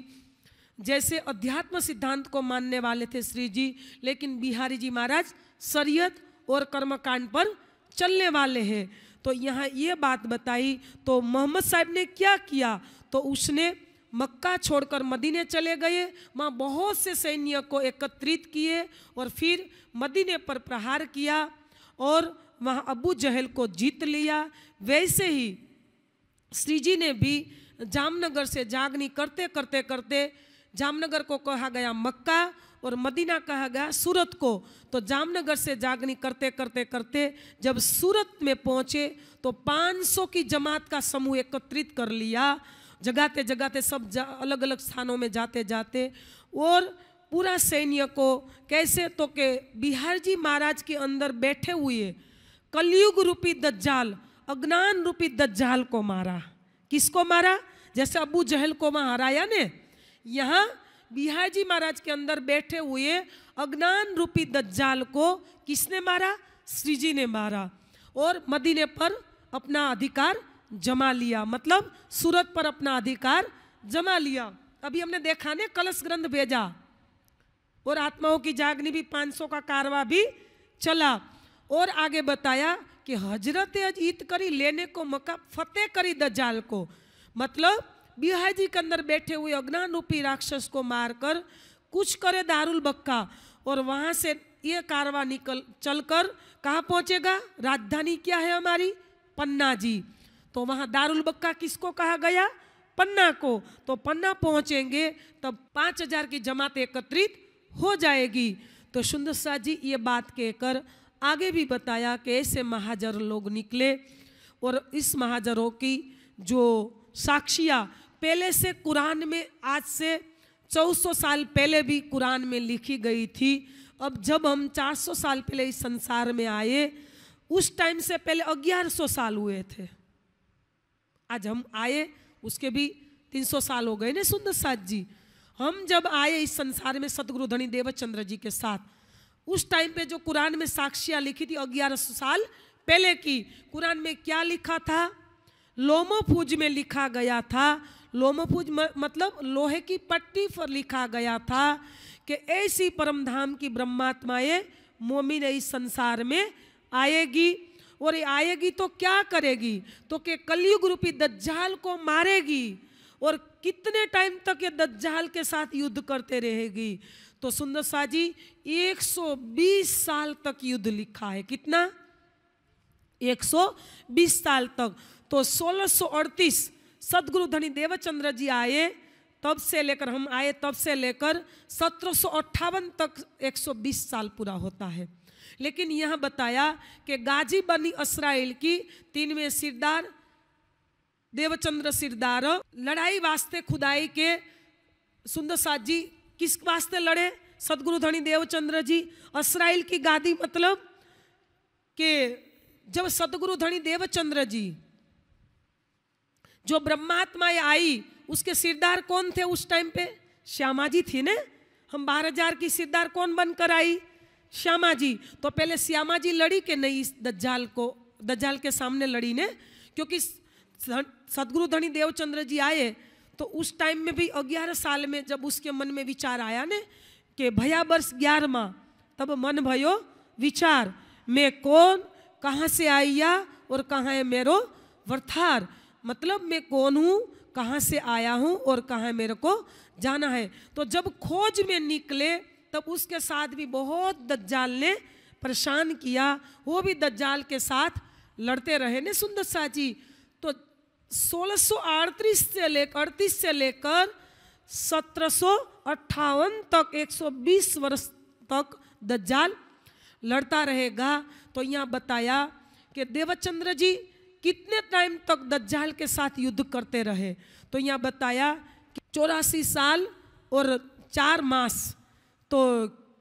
जैसे अध्यात्म सिद्धांत को मानने वाले थे श्री जी लेकिन बिहारी जी महाराज शरीयत और कर्मकांड पर चलने वाले हैं तो यहाँ ये बात बताई तो मोहम्मद साहब ने क्या किया तो उसने मक्का छोड़कर मदीने चले गए वहाँ बहुत से सैन्य को एकत्रित किए और फिर मदीने पर प्रहार किया और वहाँ अबू जहल को जीत लिया वैसे ही श्री जी ने भी जामनगर से जागनी करते करते करते जामनगर को कहा गया मक्का और मदीना कहा गया सूरत को तो जामनगर से जागनी करते करते करते जब सूरत में पहुँचे तो 500 की जमात का समूह एकत्रित कर लिया जगाते जगाते सब जा, अलग अलग स्थानों में जाते जाते और पूरा सैन्य को कैसे तो के बिहार जी महाराज के अंदर बैठे हुए कलयुग रूपी दज्जाल अज्ञान रूपी दज्जाल को मारा किसको मारा जैसे अबू जहल को माराया ने यहाँ बिहार जी महाराज के अंदर बैठे हुए अज्ञान रूपी दज्जाल को किसने मारा श्री जी ने मारा और मदीने पर अपना अधिकार जमा लिया मतलब सूरत पर अपना अधिकार जमा लिया अभी हमने देखा ने कलश ग्रंथ भेजा और आत्माओं की जागनी भी 500 का कारवा भी चला और आगे बताया कि हजरत ईद करी लेने को मका फतेह करी दज्जाल को मतलब बिहाजी के अंदर बैठे हुए अज्ञान रूपी राक्षस को मारकर कुछ करे दारुल बक्का और वहाँ से ये कारवा निकल चलकर कहाँ पहुँचेगा राजधानी क्या है हमारी पन्ना जी तो वहाँ दारुल बक्का किसको कहा गया पन्ना को तो पन्ना पहुँचेंगे तब पाँच हजार की जमात एकत्रित हो जाएगी तो सुंदर शाह जी ये बात कहकर आगे भी बताया कि ऐसे महाजर लोग निकले और इस महाजरों की जो साक्षिया पहले से कुरान में आज से 400 साल पहले भी कुरान में लिखी गई थी अब जब हम 400 साल पहले इस संसार में आए उस टाइम से पहले 1100 साल हुए थे आज हम आए उसके भी 300 साल हो गए ना सुंदर साथ जी हम जब आए इस संसार में सतगुरु धनी देवचंद्र जी के साथ उस टाइम पे जो कुरान में साक्षियां लिखी थी ग्यारह सौ साल पहले की कुरान में क्या लिखा था लोमो फूज में लिखा गया था लोमपूज मतलब लोहे की पट्टी पर लिखा गया था कि ऐसी परम धाम की ब्रह्मात्माएं मोमिन इस संसार में आएगी और ये आएगी तो क्या करेगी तो के कलयुग रूपी दज्जाल को मारेगी और कितने टाइम तक ये दज्जाल के साथ युद्ध करते रहेगी तो सुंदर शाह जी एक साल तक युद्ध लिखा है कितना 120 साल तक तो सोलह सदगुरु धनी देवचंद्र जी आए तब से लेकर हम आए तब से लेकर सत्रह तक 120 साल पूरा होता है लेकिन यह बताया कि गाजी बनी इसराइल की तीन में सिरदार देवचंद्र सिरदार लड़ाई वास्ते खुदाई के सुंदर साथ जी किस वास्ते लड़े सदगुरु धनी देवचंद्र जी इसराइल की गादी मतलब के जब सदगुरु धनी देवचंद्र जी जो ब्रह्मात्माएं आई उसके सिरदार कौन थे उस टाइम पे श्यामा जी थी ने हम बारह हजार की सिरदार कौन बनकर आई श्यामा जी तो पहले श्यामा जी लड़ी के नहीं इस दज्जाल को दज्जाल के सामने लड़ी ने क्योंकि सदगुरु धनी देवचंद्र जी आए तो उस टाइम में भी ग्यारह साल में जब उसके मन में विचार आया ने कि भया वर्ष माँ तब मन भयो विचार मैं कौन कहाँ से आईया और कहाँ है मेरो वर्थार मतलब मैं कौन हूँ कहाँ से आया हूँ और कहाँ मेरे को जाना है तो जब खोज में निकले तब उसके साथ भी बहुत दज्जाल ने परेशान किया वो भी दज्जाल के साथ लड़ते रहे ने सुंदर जी तो सोलह से लेकर अड़तीस से लेकर सत्रह तक 120 वर्ष तक दज्जाल लड़ता रहेगा तो यहाँ बताया कि देवचंद्र जी कितने टाइम तक दज्जाल के साथ युद्ध करते रहे तो यहाँ बताया कि चौरासी साल और चार मास तो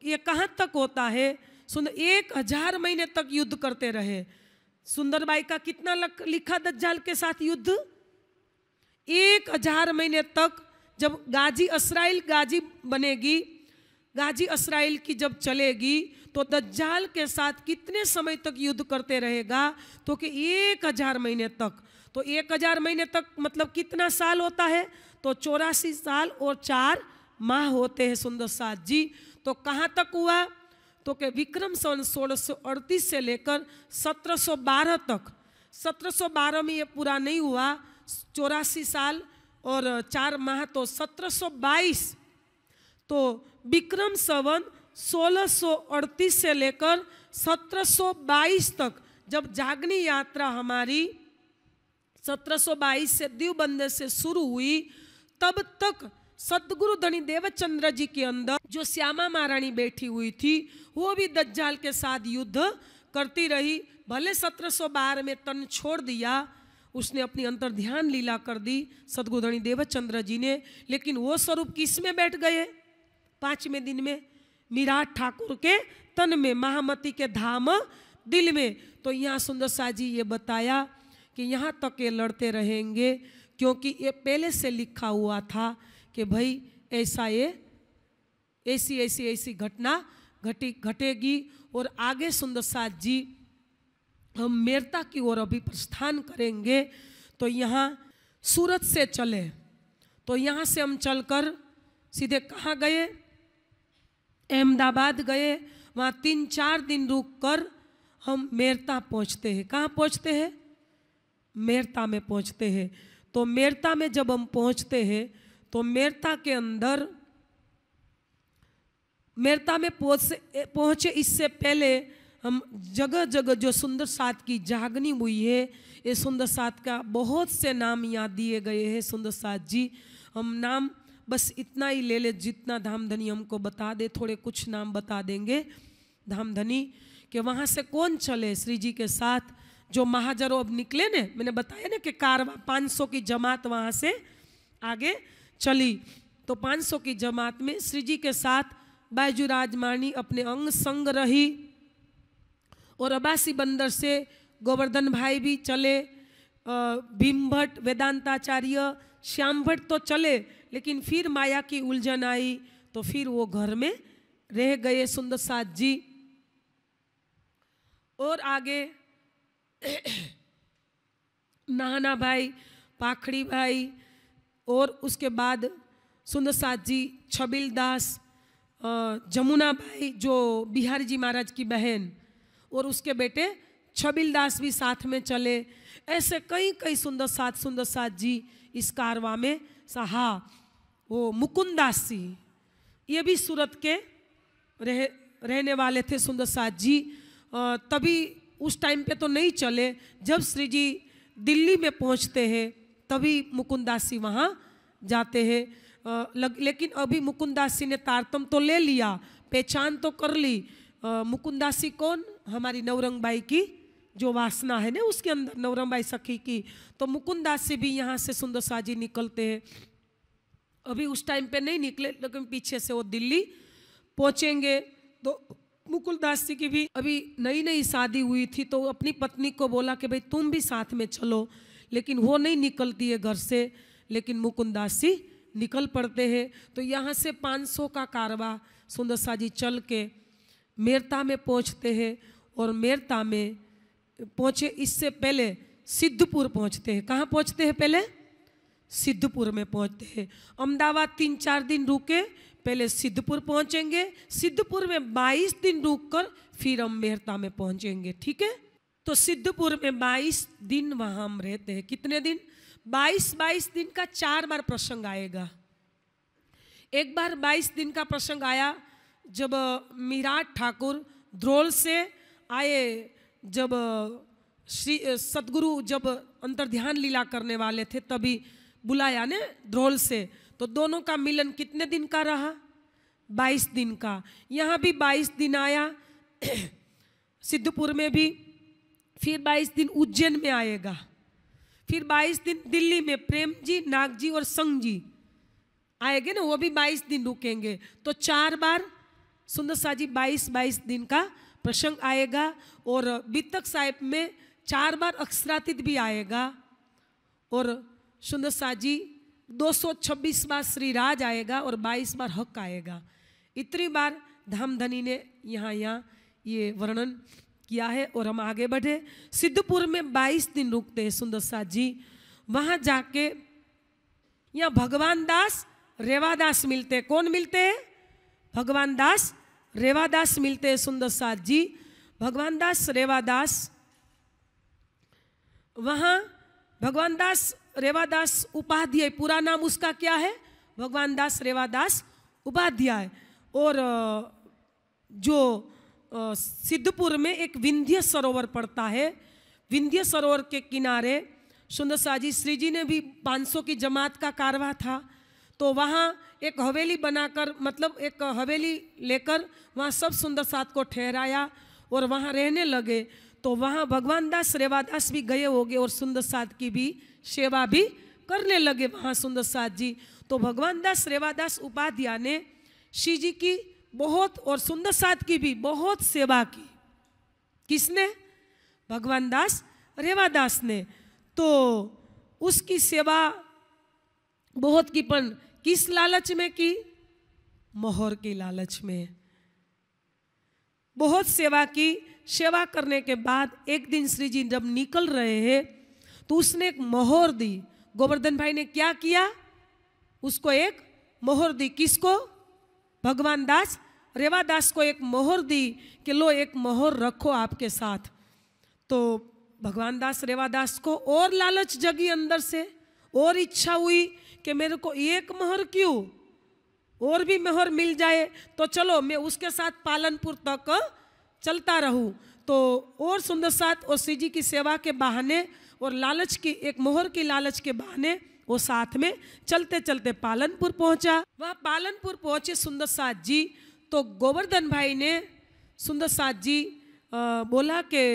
ये कहाँ तक होता है सुंदर एक हजार महीने तक युद्ध करते रहे सुंदरबाई का कितना लक, लिखा दज्जाल के साथ युद्ध एक हजार महीने तक जब गाजी इसराइल गाजी बनेगी गाजी इसराइल की जब चलेगी तो दज्जाल के साथ कितने समय तक युद्ध करते रहेगा तो कि एक हज़ार महीने तक तो एक हज़ार महीने तक मतलब कितना साल होता है तो चौरासी साल और चार माह होते हैं सुंदर साथ जी तो कहाँ तक हुआ तो कि विक्रम सन सोलह से लेकर 1712 तक 1712 में ये पूरा नहीं हुआ चौरासी साल और चार माह तो 1722 तो विक्रम सवन 1638 से लेकर 1722 तक जब जागनी यात्रा हमारी 1722 से बंदर से शुरू हुई तब तक सतगुरु धनी देवचंद्र जी के अंदर जो श्यामा महारानी बैठी हुई थी वो भी दज्जाल के साथ युद्ध करती रही भले 1712 में तन छोड़ दिया उसने अपनी अंतर ध्यान लीला कर दी सदगुरु धनी देवचंद्र जी ने लेकिन वो स्वरूप किस में बैठ गए पाँचवें दिन में मिराट ठाकुर के तन में महामती के धाम दिल में तो यहाँ सुंदर शाह जी ये बताया कि यहाँ तक ये लड़ते रहेंगे क्योंकि ये पहले से लिखा हुआ था कि भाई ऐसा ये ऐसी ऐसी ऐसी घटना घटी घटेगी और आगे सुंदर शाह जी हम मेरता की ओर अभी प्रस्थान करेंगे तो यहाँ सूरत से चले तो यहाँ से हम चलकर सीधे कहाँ गए अहमदाबाद गए वहाँ तीन चार दिन रुक कर हम मेरता पहुँचते हैं कहाँ पहुँचते हैं मेरता में पहुँचते हैं तो मेरता में जब हम पहुँचते हैं तो मेरता के अंदर मेरता में पहुँचे पहुँचे इससे पहले हम जगह जगह जो सुंदर साथ की जागनी हुई है ये सुंदर साथ का बहुत से नाम यहाँ दिए गए हैं सुंदर साथ जी हम नाम बस इतना ही ले ले जितना धामधनी हमको बता दे थोड़े कुछ नाम बता देंगे धामधनी कि वहाँ से कौन चले श्री जी के साथ जो महाजरो अब निकले ने मैंने बताया ना कि कारवा 500 की जमात वहाँ से आगे चली तो 500 की जमात में श्री जी के साथ बायजू राजमानी अपने अंग संग रही और अबासी बंदर से गोवर्धन भाई भी चले भीम भट्ट वेदांताचार्य श्याम भट्ट तो चले लेकिन फिर माया की उलझन आई तो फिर वो घर में रह गए सुंदर साथ जी और आगे नाना भाई पाखड़ी भाई और उसके बाद सुंदर साथ जी छबिल दास जमुना भाई जो बिहारी जी महाराज की बहन और उसके बेटे छबिल दास भी साथ में चले ऐसे कई कई सुंदर साथ सुंदर साथ जी इस कारवा में सहा वो मुकुंदास जी ये भी सूरत के रह रहने वाले थे सुंदर साथ जी तभी उस टाइम पे तो नहीं चले जब श्री जी दिल्ली में पहुंचते हैं तभी मुकुंदास जी वहाँ जाते हैं लेकिन अभी मुकुंदासी ने तारतम तो ले लिया पहचान तो कर ली मुकुंदासी कौन हमारी नवरंग बाई की जो वासना है ना उसके अंदर नवरंग बाई सखी की तो मुकुंदासी भी यहाँ से सुंदर जी निकलते हैं अभी उस टाइम पे नहीं निकले लेकिन पीछे से वो दिल्ली पहुँचेंगे तो मुकुल दास जी की भी अभी नई नई शादी हुई थी तो अपनी पत्नी को बोला कि भाई तुम भी साथ में चलो लेकिन वो नहीं निकलती है घर से लेकिन मुकुंद दास जी निकल पड़ते हैं तो यहाँ से 500 का कारवा सुंदर जी चल के मेरता में पहुँचते हैं और मेरता में पहुँचे इससे पहले सिद्धपुर पहुँचते हैं कहाँ पहुँचते हैं पहले सिद्धपुर में पहुंचते हैं अहमदाबाद तीन चार दिन रुके पहले सिद्धपुर पहुंचेंगे सिद्धपुर में 22 दिन रुककर फिर हम मेहरता में पहुंचेंगे ठीक है तो सिद्धपुर में 22 दिन वहाँ हम रहते हैं कितने दिन 22 22 दिन का चार बार प्रसंग आएगा एक बार 22 दिन का प्रसंग आया जब मीराट ठाकुर द्रोल से आए जब श्री सदगुरु जब अंतर ध्यान लीला करने वाले थे तभी बुलाया ने ध्रोल से तो दोनों का मिलन कितने दिन का रहा बाईस दिन का यहाँ भी बाईस दिन आया सिद्धपुर में भी फिर बाईस दिन उज्जैन में आएगा फिर बाईस दिन दिल्ली में प्रेम जी नाग जी और संग जी आएंगे ना वो भी बाईस दिन रुकेंगे तो चार बार सुंदर शाह जी बाईस बाईस दिन का प्रसंग आएगा और बीतक साहिब में चार बार अक्षरातीत भी आएगा और सुंदर शाह जी दो बार श्री राज आएगा और बाईस बार हक आएगा इतनी बार धामधनी ने यहाँ यहाँ ये वर्णन किया है और हम आगे बढ़े सिद्धपुर में 22 दिन रुकते हैं सुंदर शाह जी वहाँ जाके यहाँ भगवान दास रेवादास मिलते हैं कौन मिलते हैं भगवान दास रेवादास मिलते हैं सुंदर शाह जी भगवान दास रेवादास वहाँ भगवान दास रेवादास उपाध्याय पूरा नाम उसका क्या है भगवान दास रेवादास उपाध्याय और जो सिद्धपुर में एक विंध्य सरोवर पड़ता है विंध्य सरोवर के किनारे सुंदर साजी श्री जी ने भी 500 की जमात का कारवा था तो वहाँ एक हवेली बनाकर मतलब एक हवेली लेकर वहाँ सब सुंदर साथ को ठहराया और वहाँ रहने लगे तो वहाँ भगवान दास रेवादास भी गए होंगे और सुंदर साथ की भी सेवा भी करने लगे वहाँ सुंदर साथ जी तो भगवान दास रेवादास उपाध्याय ने श्री जी की बहुत और सुंदर साथ की भी बहुत सेवा की किसने भगवान दास रेवादास ने तो उसकी सेवा बहुत की पन किस लालच में की मोहर की लालच में बहुत सेवा की सेवा करने के बाद एक दिन श्री जी जब निकल रहे हैं तो उसने एक मोहर दी गोवर्धन भाई ने क्या किया उसको एक मोहर दी किसको भगवान दास रेवा दास को एक मोहर दी कि लो एक मोहर रखो आपके साथ तो भगवान दास रेवा दास को और लालच जगी अंदर से और इच्छा हुई कि मेरे को एक मोहर क्यों और भी मोहर मिल जाए तो चलो मैं उसके साथ पालनपुर तक चलता रहूं तो और सुंदर साथ और श्री जी की सेवा के बहाने और लालच की एक मोहर की लालच के बहाने वो साथ में चलते चलते पालनपुर पहुंचा वह पालनपुर पहुंचे सुंदर साथ जी तो गोवर्धन भाई ने सुंदर साथ जी आ, बोला के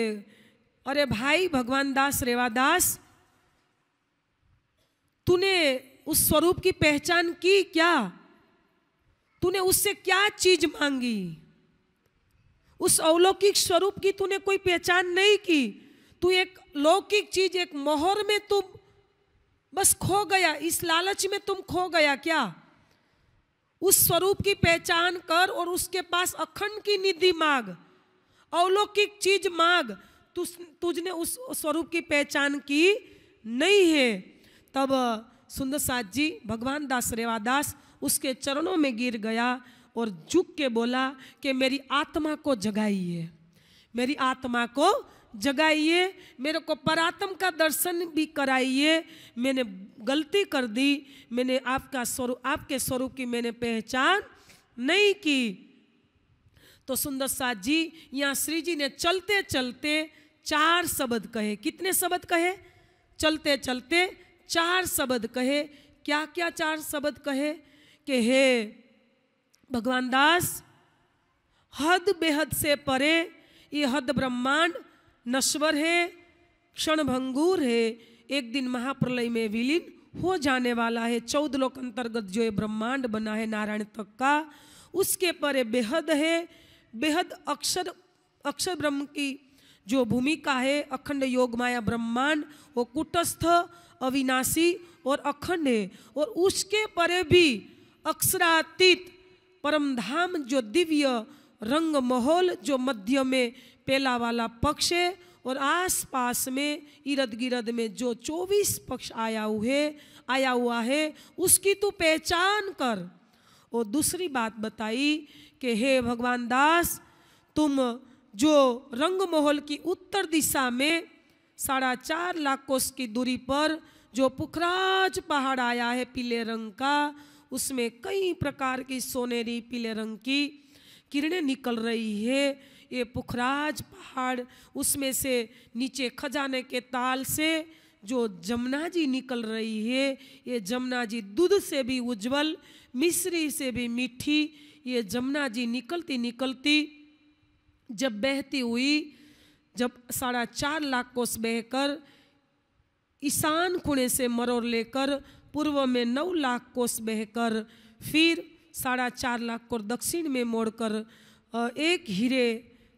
अरे भाई भगवान दास रेवादास तूने उस स्वरूप की पहचान की क्या तूने उससे क्या चीज मांगी उस अवलौकिक स्वरूप की तूने कोई पहचान नहीं की तू एक लौकिक चीज एक मोहर में तुम बस खो गया इस लालच में तुम खो गया क्या उस स्वरूप की पहचान कर और उसके पास अखंड की निधि मांग अवलौकिक चीज मांग तुझ तुझने उस स्वरूप की पहचान की नहीं है तब सुंदर साथ जी भगवान दास रेवादास उसके चरणों में गिर गया और झुक के बोला कि मेरी आत्मा को जगाइए मेरी आत्मा को जगाइए मेरे को परातम का दर्शन भी कराइए मैंने गलती कर दी मैंने आपका स्वरूप आपके स्वरूप की मैंने पहचान नहीं की तो सुंदर साथ जी यहाँ श्री जी ने चलते चलते चार शब्द कहे कितने शब्द कहे चलते चलते चार शब्द कहे क्या क्या चार शब्द कहे कि हे भगवान दास हद बेहद से परे ये हद ब्रह्मांड नश्वर है क्षणभंगूर है एक दिन महाप्रलय में विलीन हो जाने वाला है चौदह लोक अंतर्गत जो ये ब्रह्मांड बना है नारायण तक का उसके परे बेहद है बेहद अक्षर अक्षर ब्रह्म की जो भूमिका है अखंड योग माया ब्रह्मांड वो कुटस्थ अविनाशी और अखंड है और उसके परे भी अक्षरातीत परमधाम जो दिव्य रंग माहौल जो मध्य में पहला वाला पक्ष है और आसपास में इर्द गिर्द में जो चौबीस पक्ष आया हुए है आया हुआ है उसकी तू तो पहचान कर और दूसरी बात बताई कि हे भगवान दास तुम जो रंग महल की उत्तर दिशा में साढ़ा चार लाख कोस की दूरी पर जो पुखराज पहाड़ आया है पीले रंग का उसमें कई प्रकार की सोनेरी पीले रंग की किरणें निकल रही है ये पुखराज पहाड़ उसमें से नीचे खजाने के ताल से जो जमुना जी निकल रही है ये जमुना जी दूध से भी उज्जवल मिश्री से भी मीठी ये जमुना जी निकलती निकलती जब बहती हुई जब साढ़ा चार लाख कोस बहकर ईशान खुणे से मरोर लेकर पूर्व में नौ लाख कोस बहकर फिर साढ़ा चार लाख को दक्षिण में मोड़कर एक हीरे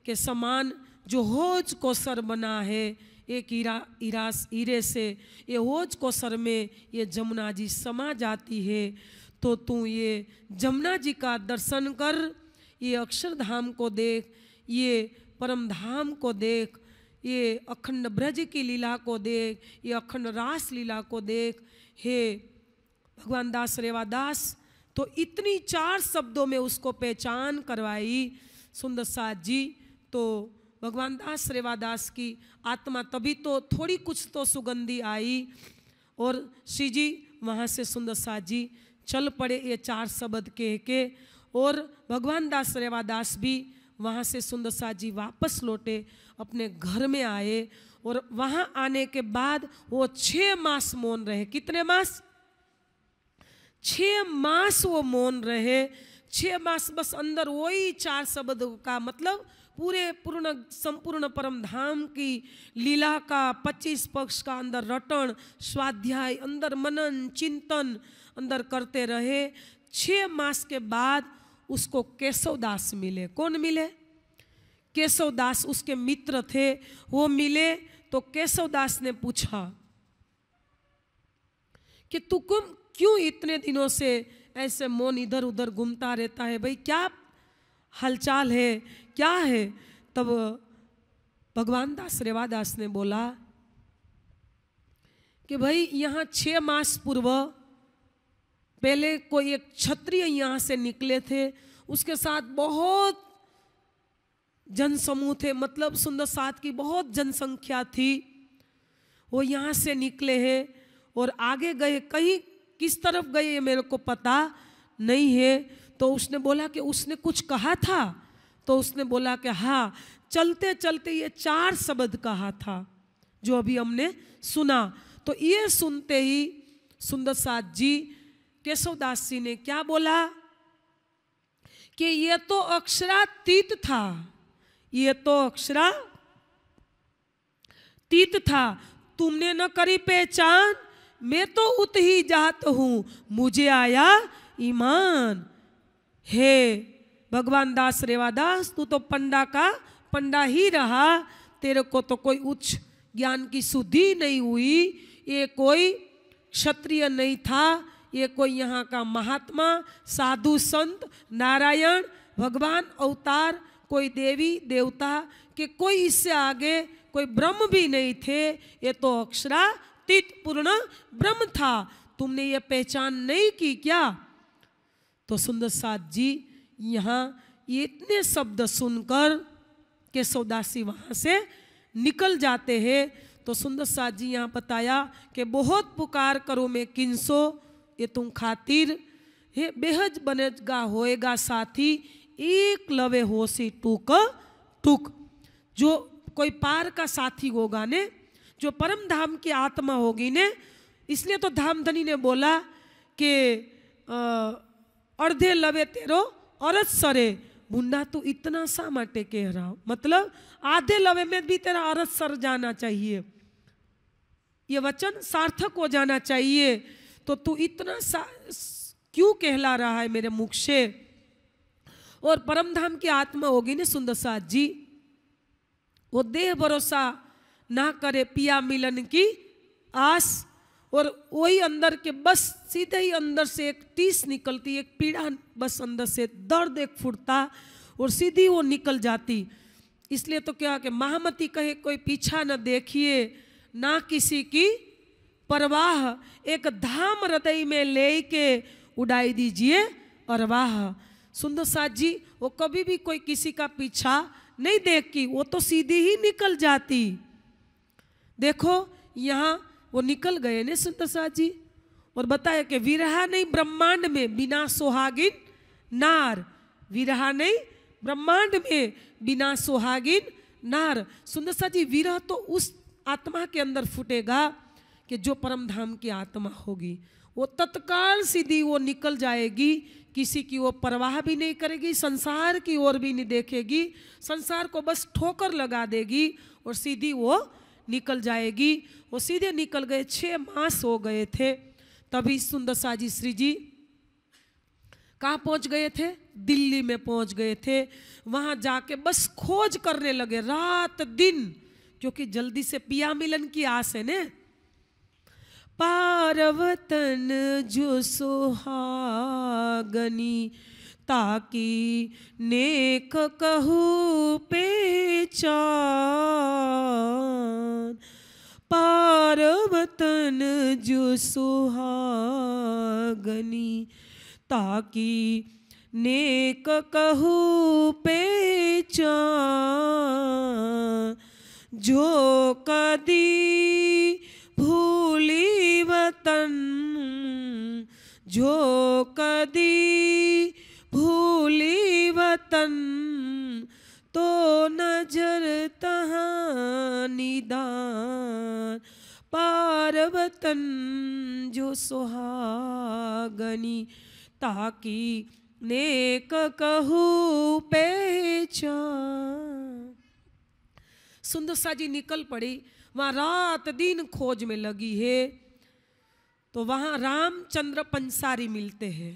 के समान जो होज को सर बना है एक इरा इरास ईरे से ये होज को सर में ये जमुना जी समा जाती है तो तू ये जमुना जी का दर्शन कर ये अक्षरधाम को देख ये परम धाम को देख ये अखंड ब्रज की लीला को देख ये अखंड रास लीला को देख हे भगवान दास रेवा दास तो इतनी चार शब्दों में उसको पहचान करवाई सुंदर साथ जी तो भगवान दास रेवादास की आत्मा तभी तो थोड़ी कुछ तो सुगंधी आई और श्री जी वहाँ से सुंदर सा जी चल पड़े ये चार शब्द कह के और भगवान दास रेवादास भी वहाँ से सुंदर सा जी वापस लौटे अपने घर में आए और वहाँ आने के बाद वो छः मास मौन रहे कितने मास छः मास वो मौन रहे छः मास बस अंदर वही चार शब्द का मतलब पूरे पूर्ण संपूर्ण परम धाम की लीला का 25 पक्ष का अंदर रटन स्वाध्याय अंदर मनन चिंतन अंदर करते रहे छः मास के बाद उसको केशवदास मिले कौन मिले केशवदास उसके मित्र थे वो मिले तो केशवदास ने पूछा कि तू कुम क्यों इतने दिनों से ऐसे मौन इधर उधर घूमता रहता है भाई क्या हलचाल है क्या है तब भगवान दास रेवादास ने बोला कि भाई यहाँ छः मास पूर्व पहले कोई एक क्षत्रिय यहाँ से निकले थे उसके साथ बहुत जनसमूह थे मतलब सुंदर साथ की बहुत जनसंख्या थी वो यहाँ से निकले हैं और आगे गए कहीं किस तरफ गए मेरे को पता नहीं है तो उसने बोला कि उसने कुछ कहा था तो उसने बोला कि हाँ चलते चलते ये चार शब्द कहा था जो अभी हमने सुना तो ये सुनते ही सुंदर साथ जी केशवदास जी ने क्या बोला कि ये तो अक्षरातीत था ये तो अक्षरा तीत था तुमने न करी पहचान मैं तो उत ही जात हूं मुझे आया ईमान हे भगवान दास रेवा दास तू तो पंडा का पंडा ही रहा तेरे को तो कोई उच्च ज्ञान की शुद्धि नहीं हुई ये कोई क्षत्रिय नहीं था ये कोई यहाँ का महात्मा साधु संत नारायण भगवान अवतार कोई देवी देवता के कोई इससे आगे कोई ब्रह्म भी नहीं थे ये तो अक्षरातीत पूर्ण ब्रह्म था तुमने ये पहचान नहीं की क्या तो सुंदर साथ जी यहाँ ये इतने शब्द सुनकर के सौदासी वहाँ से निकल जाते हैं तो सुंदर साह जी यहाँ बताया कि बहुत पुकार करो मैं किन्सो ये तुम खातिर हे बेहज बनेगा होएगा साथी एक लवे होशी टूक टूक जो कोई पार का साथी होगा ने जो परम धाम की आत्मा होगी ने इसलिए तो धाम धनी ने बोला कि अर्धे लवे तेरो અરજ सरे बुंदा तू इतना सा माटे कह रहा मतलब आधे लवे में भी तेरा अरस सर जाना चाहिए ये वचन सार्थक हो जाना चाहिए तो तू इतना सा क्यों कहला रहा है मेरे मुख से और परमधाम की आत्मा होगी ना सुंदर सा जी वो देह भरोसा ना करे पिया मिलन की आस और वही अंदर के बस सीधे ही अंदर से एक टीस निकलती एक पीड़ा बस अंदर से दर्द एक फुटता और सीधी वो निकल जाती इसलिए तो क्या कि महामती कहे कोई पीछा न देखिए ना किसी की परवाह एक धाम हृदय में ले के उड़ाई दीजिए अरवाह सुंदर साथ जी वो कभी भी कोई किसी का पीछा नहीं देखती वो तो सीधी ही निकल जाती देखो यहाँ वो निकल गए ने संत प्रसाद जी और बताया कि विरहा नहीं ब्रह्मांड में बिना सोहागिन नार विरहा नहीं ब्रह्मांड में बिना सोहागिन नार सुंदरसा जी विरह तो उस आत्मा के अंदर फूटेगा कि जो परम धाम की आत्मा होगी वो तत्काल सीधी वो निकल जाएगी किसी की वो परवाह भी नहीं करेगी संसार की ओर भी नहीं देखेगी संसार को बस ठोकर लगा देगी और सीधी वो निकल जाएगी वो सीधे निकल गए छः मास हो गए थे तभी सुंदर साजी श्री जी कहाँ पहुँच गए थे दिल्ली में पहुँच गए थे वहाँ जाके बस खोज करने लगे रात दिन क्योंकि जल्दी से पिया मिलन की आस है न पार्वतन जो सुहागनी ताकि नेक कहू पेचान पारवतन जो सुहागनी ताकि नेक कहू पे जो कदी भूली वतन जो कदी भूली वतन तो नजर तहाँ निदान पार्वतन जो सुहागनी ताकि नेक कहू पहचान सुंदर सा जी निकल पड़ी वहाँ रात दिन खोज में लगी है तो वहाँ रामचंद्र पंसारी मिलते हैं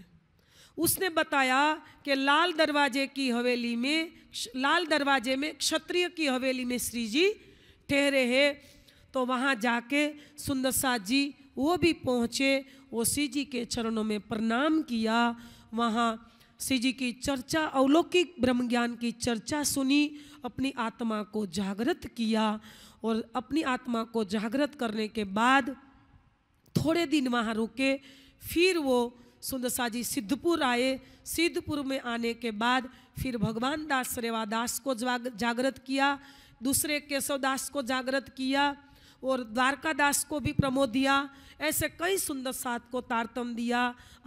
उसने बताया कि लाल दरवाजे की हवेली में लाल दरवाजे में क्षत्रिय की हवेली में श्री जी ठहरे है तो वहाँ जाके सुंदर साथ जी वो भी पहुँचे वो श्री जी के चरणों में प्रणाम किया वहाँ श्री जी की चर्चा अवलौकिक ब्रह्म ज्ञान की चर्चा सुनी अपनी आत्मा को जागृत किया और अपनी आत्मा को जागृत करने के बाद थोड़े दिन वहाँ रुके फिर वो सुंदसा जी सिद्धपुर आए सिद्धपुर में आने के बाद फिर भगवान दास रेवा दास को जागृत किया दूसरे केशव दास को जागृत किया और द्वारका दास को भी प्रमोद दिया ऐसे कई सुंदर साथ को तारतम दिया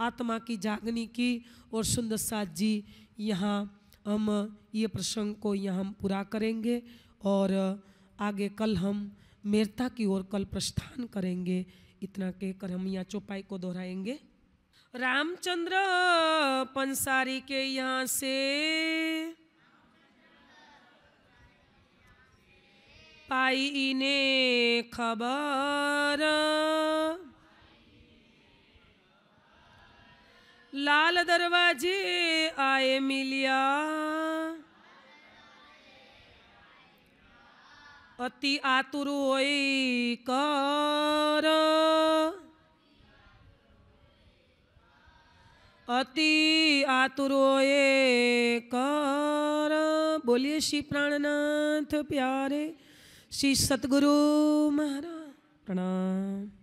आत्मा की जागनी की और सुंदर साथ जी यहाँ हम ये प्रसंग को यहाँ हम पूरा करेंगे और आगे कल हम मेरता की ओर कल प्रस्थान करेंगे इतना कहकर हम यहाँ चौपाई को दोहराएंगे रामचंद्र पंसारी के यहाँ से पाई इन्हें खबर लाल दरवाजे आए मिलिया अति आतुर होई कर अति आतुरो कर बोलिए श्री प्राणनाथ प्यारे श्री सतगुरु महाराज प्रणाम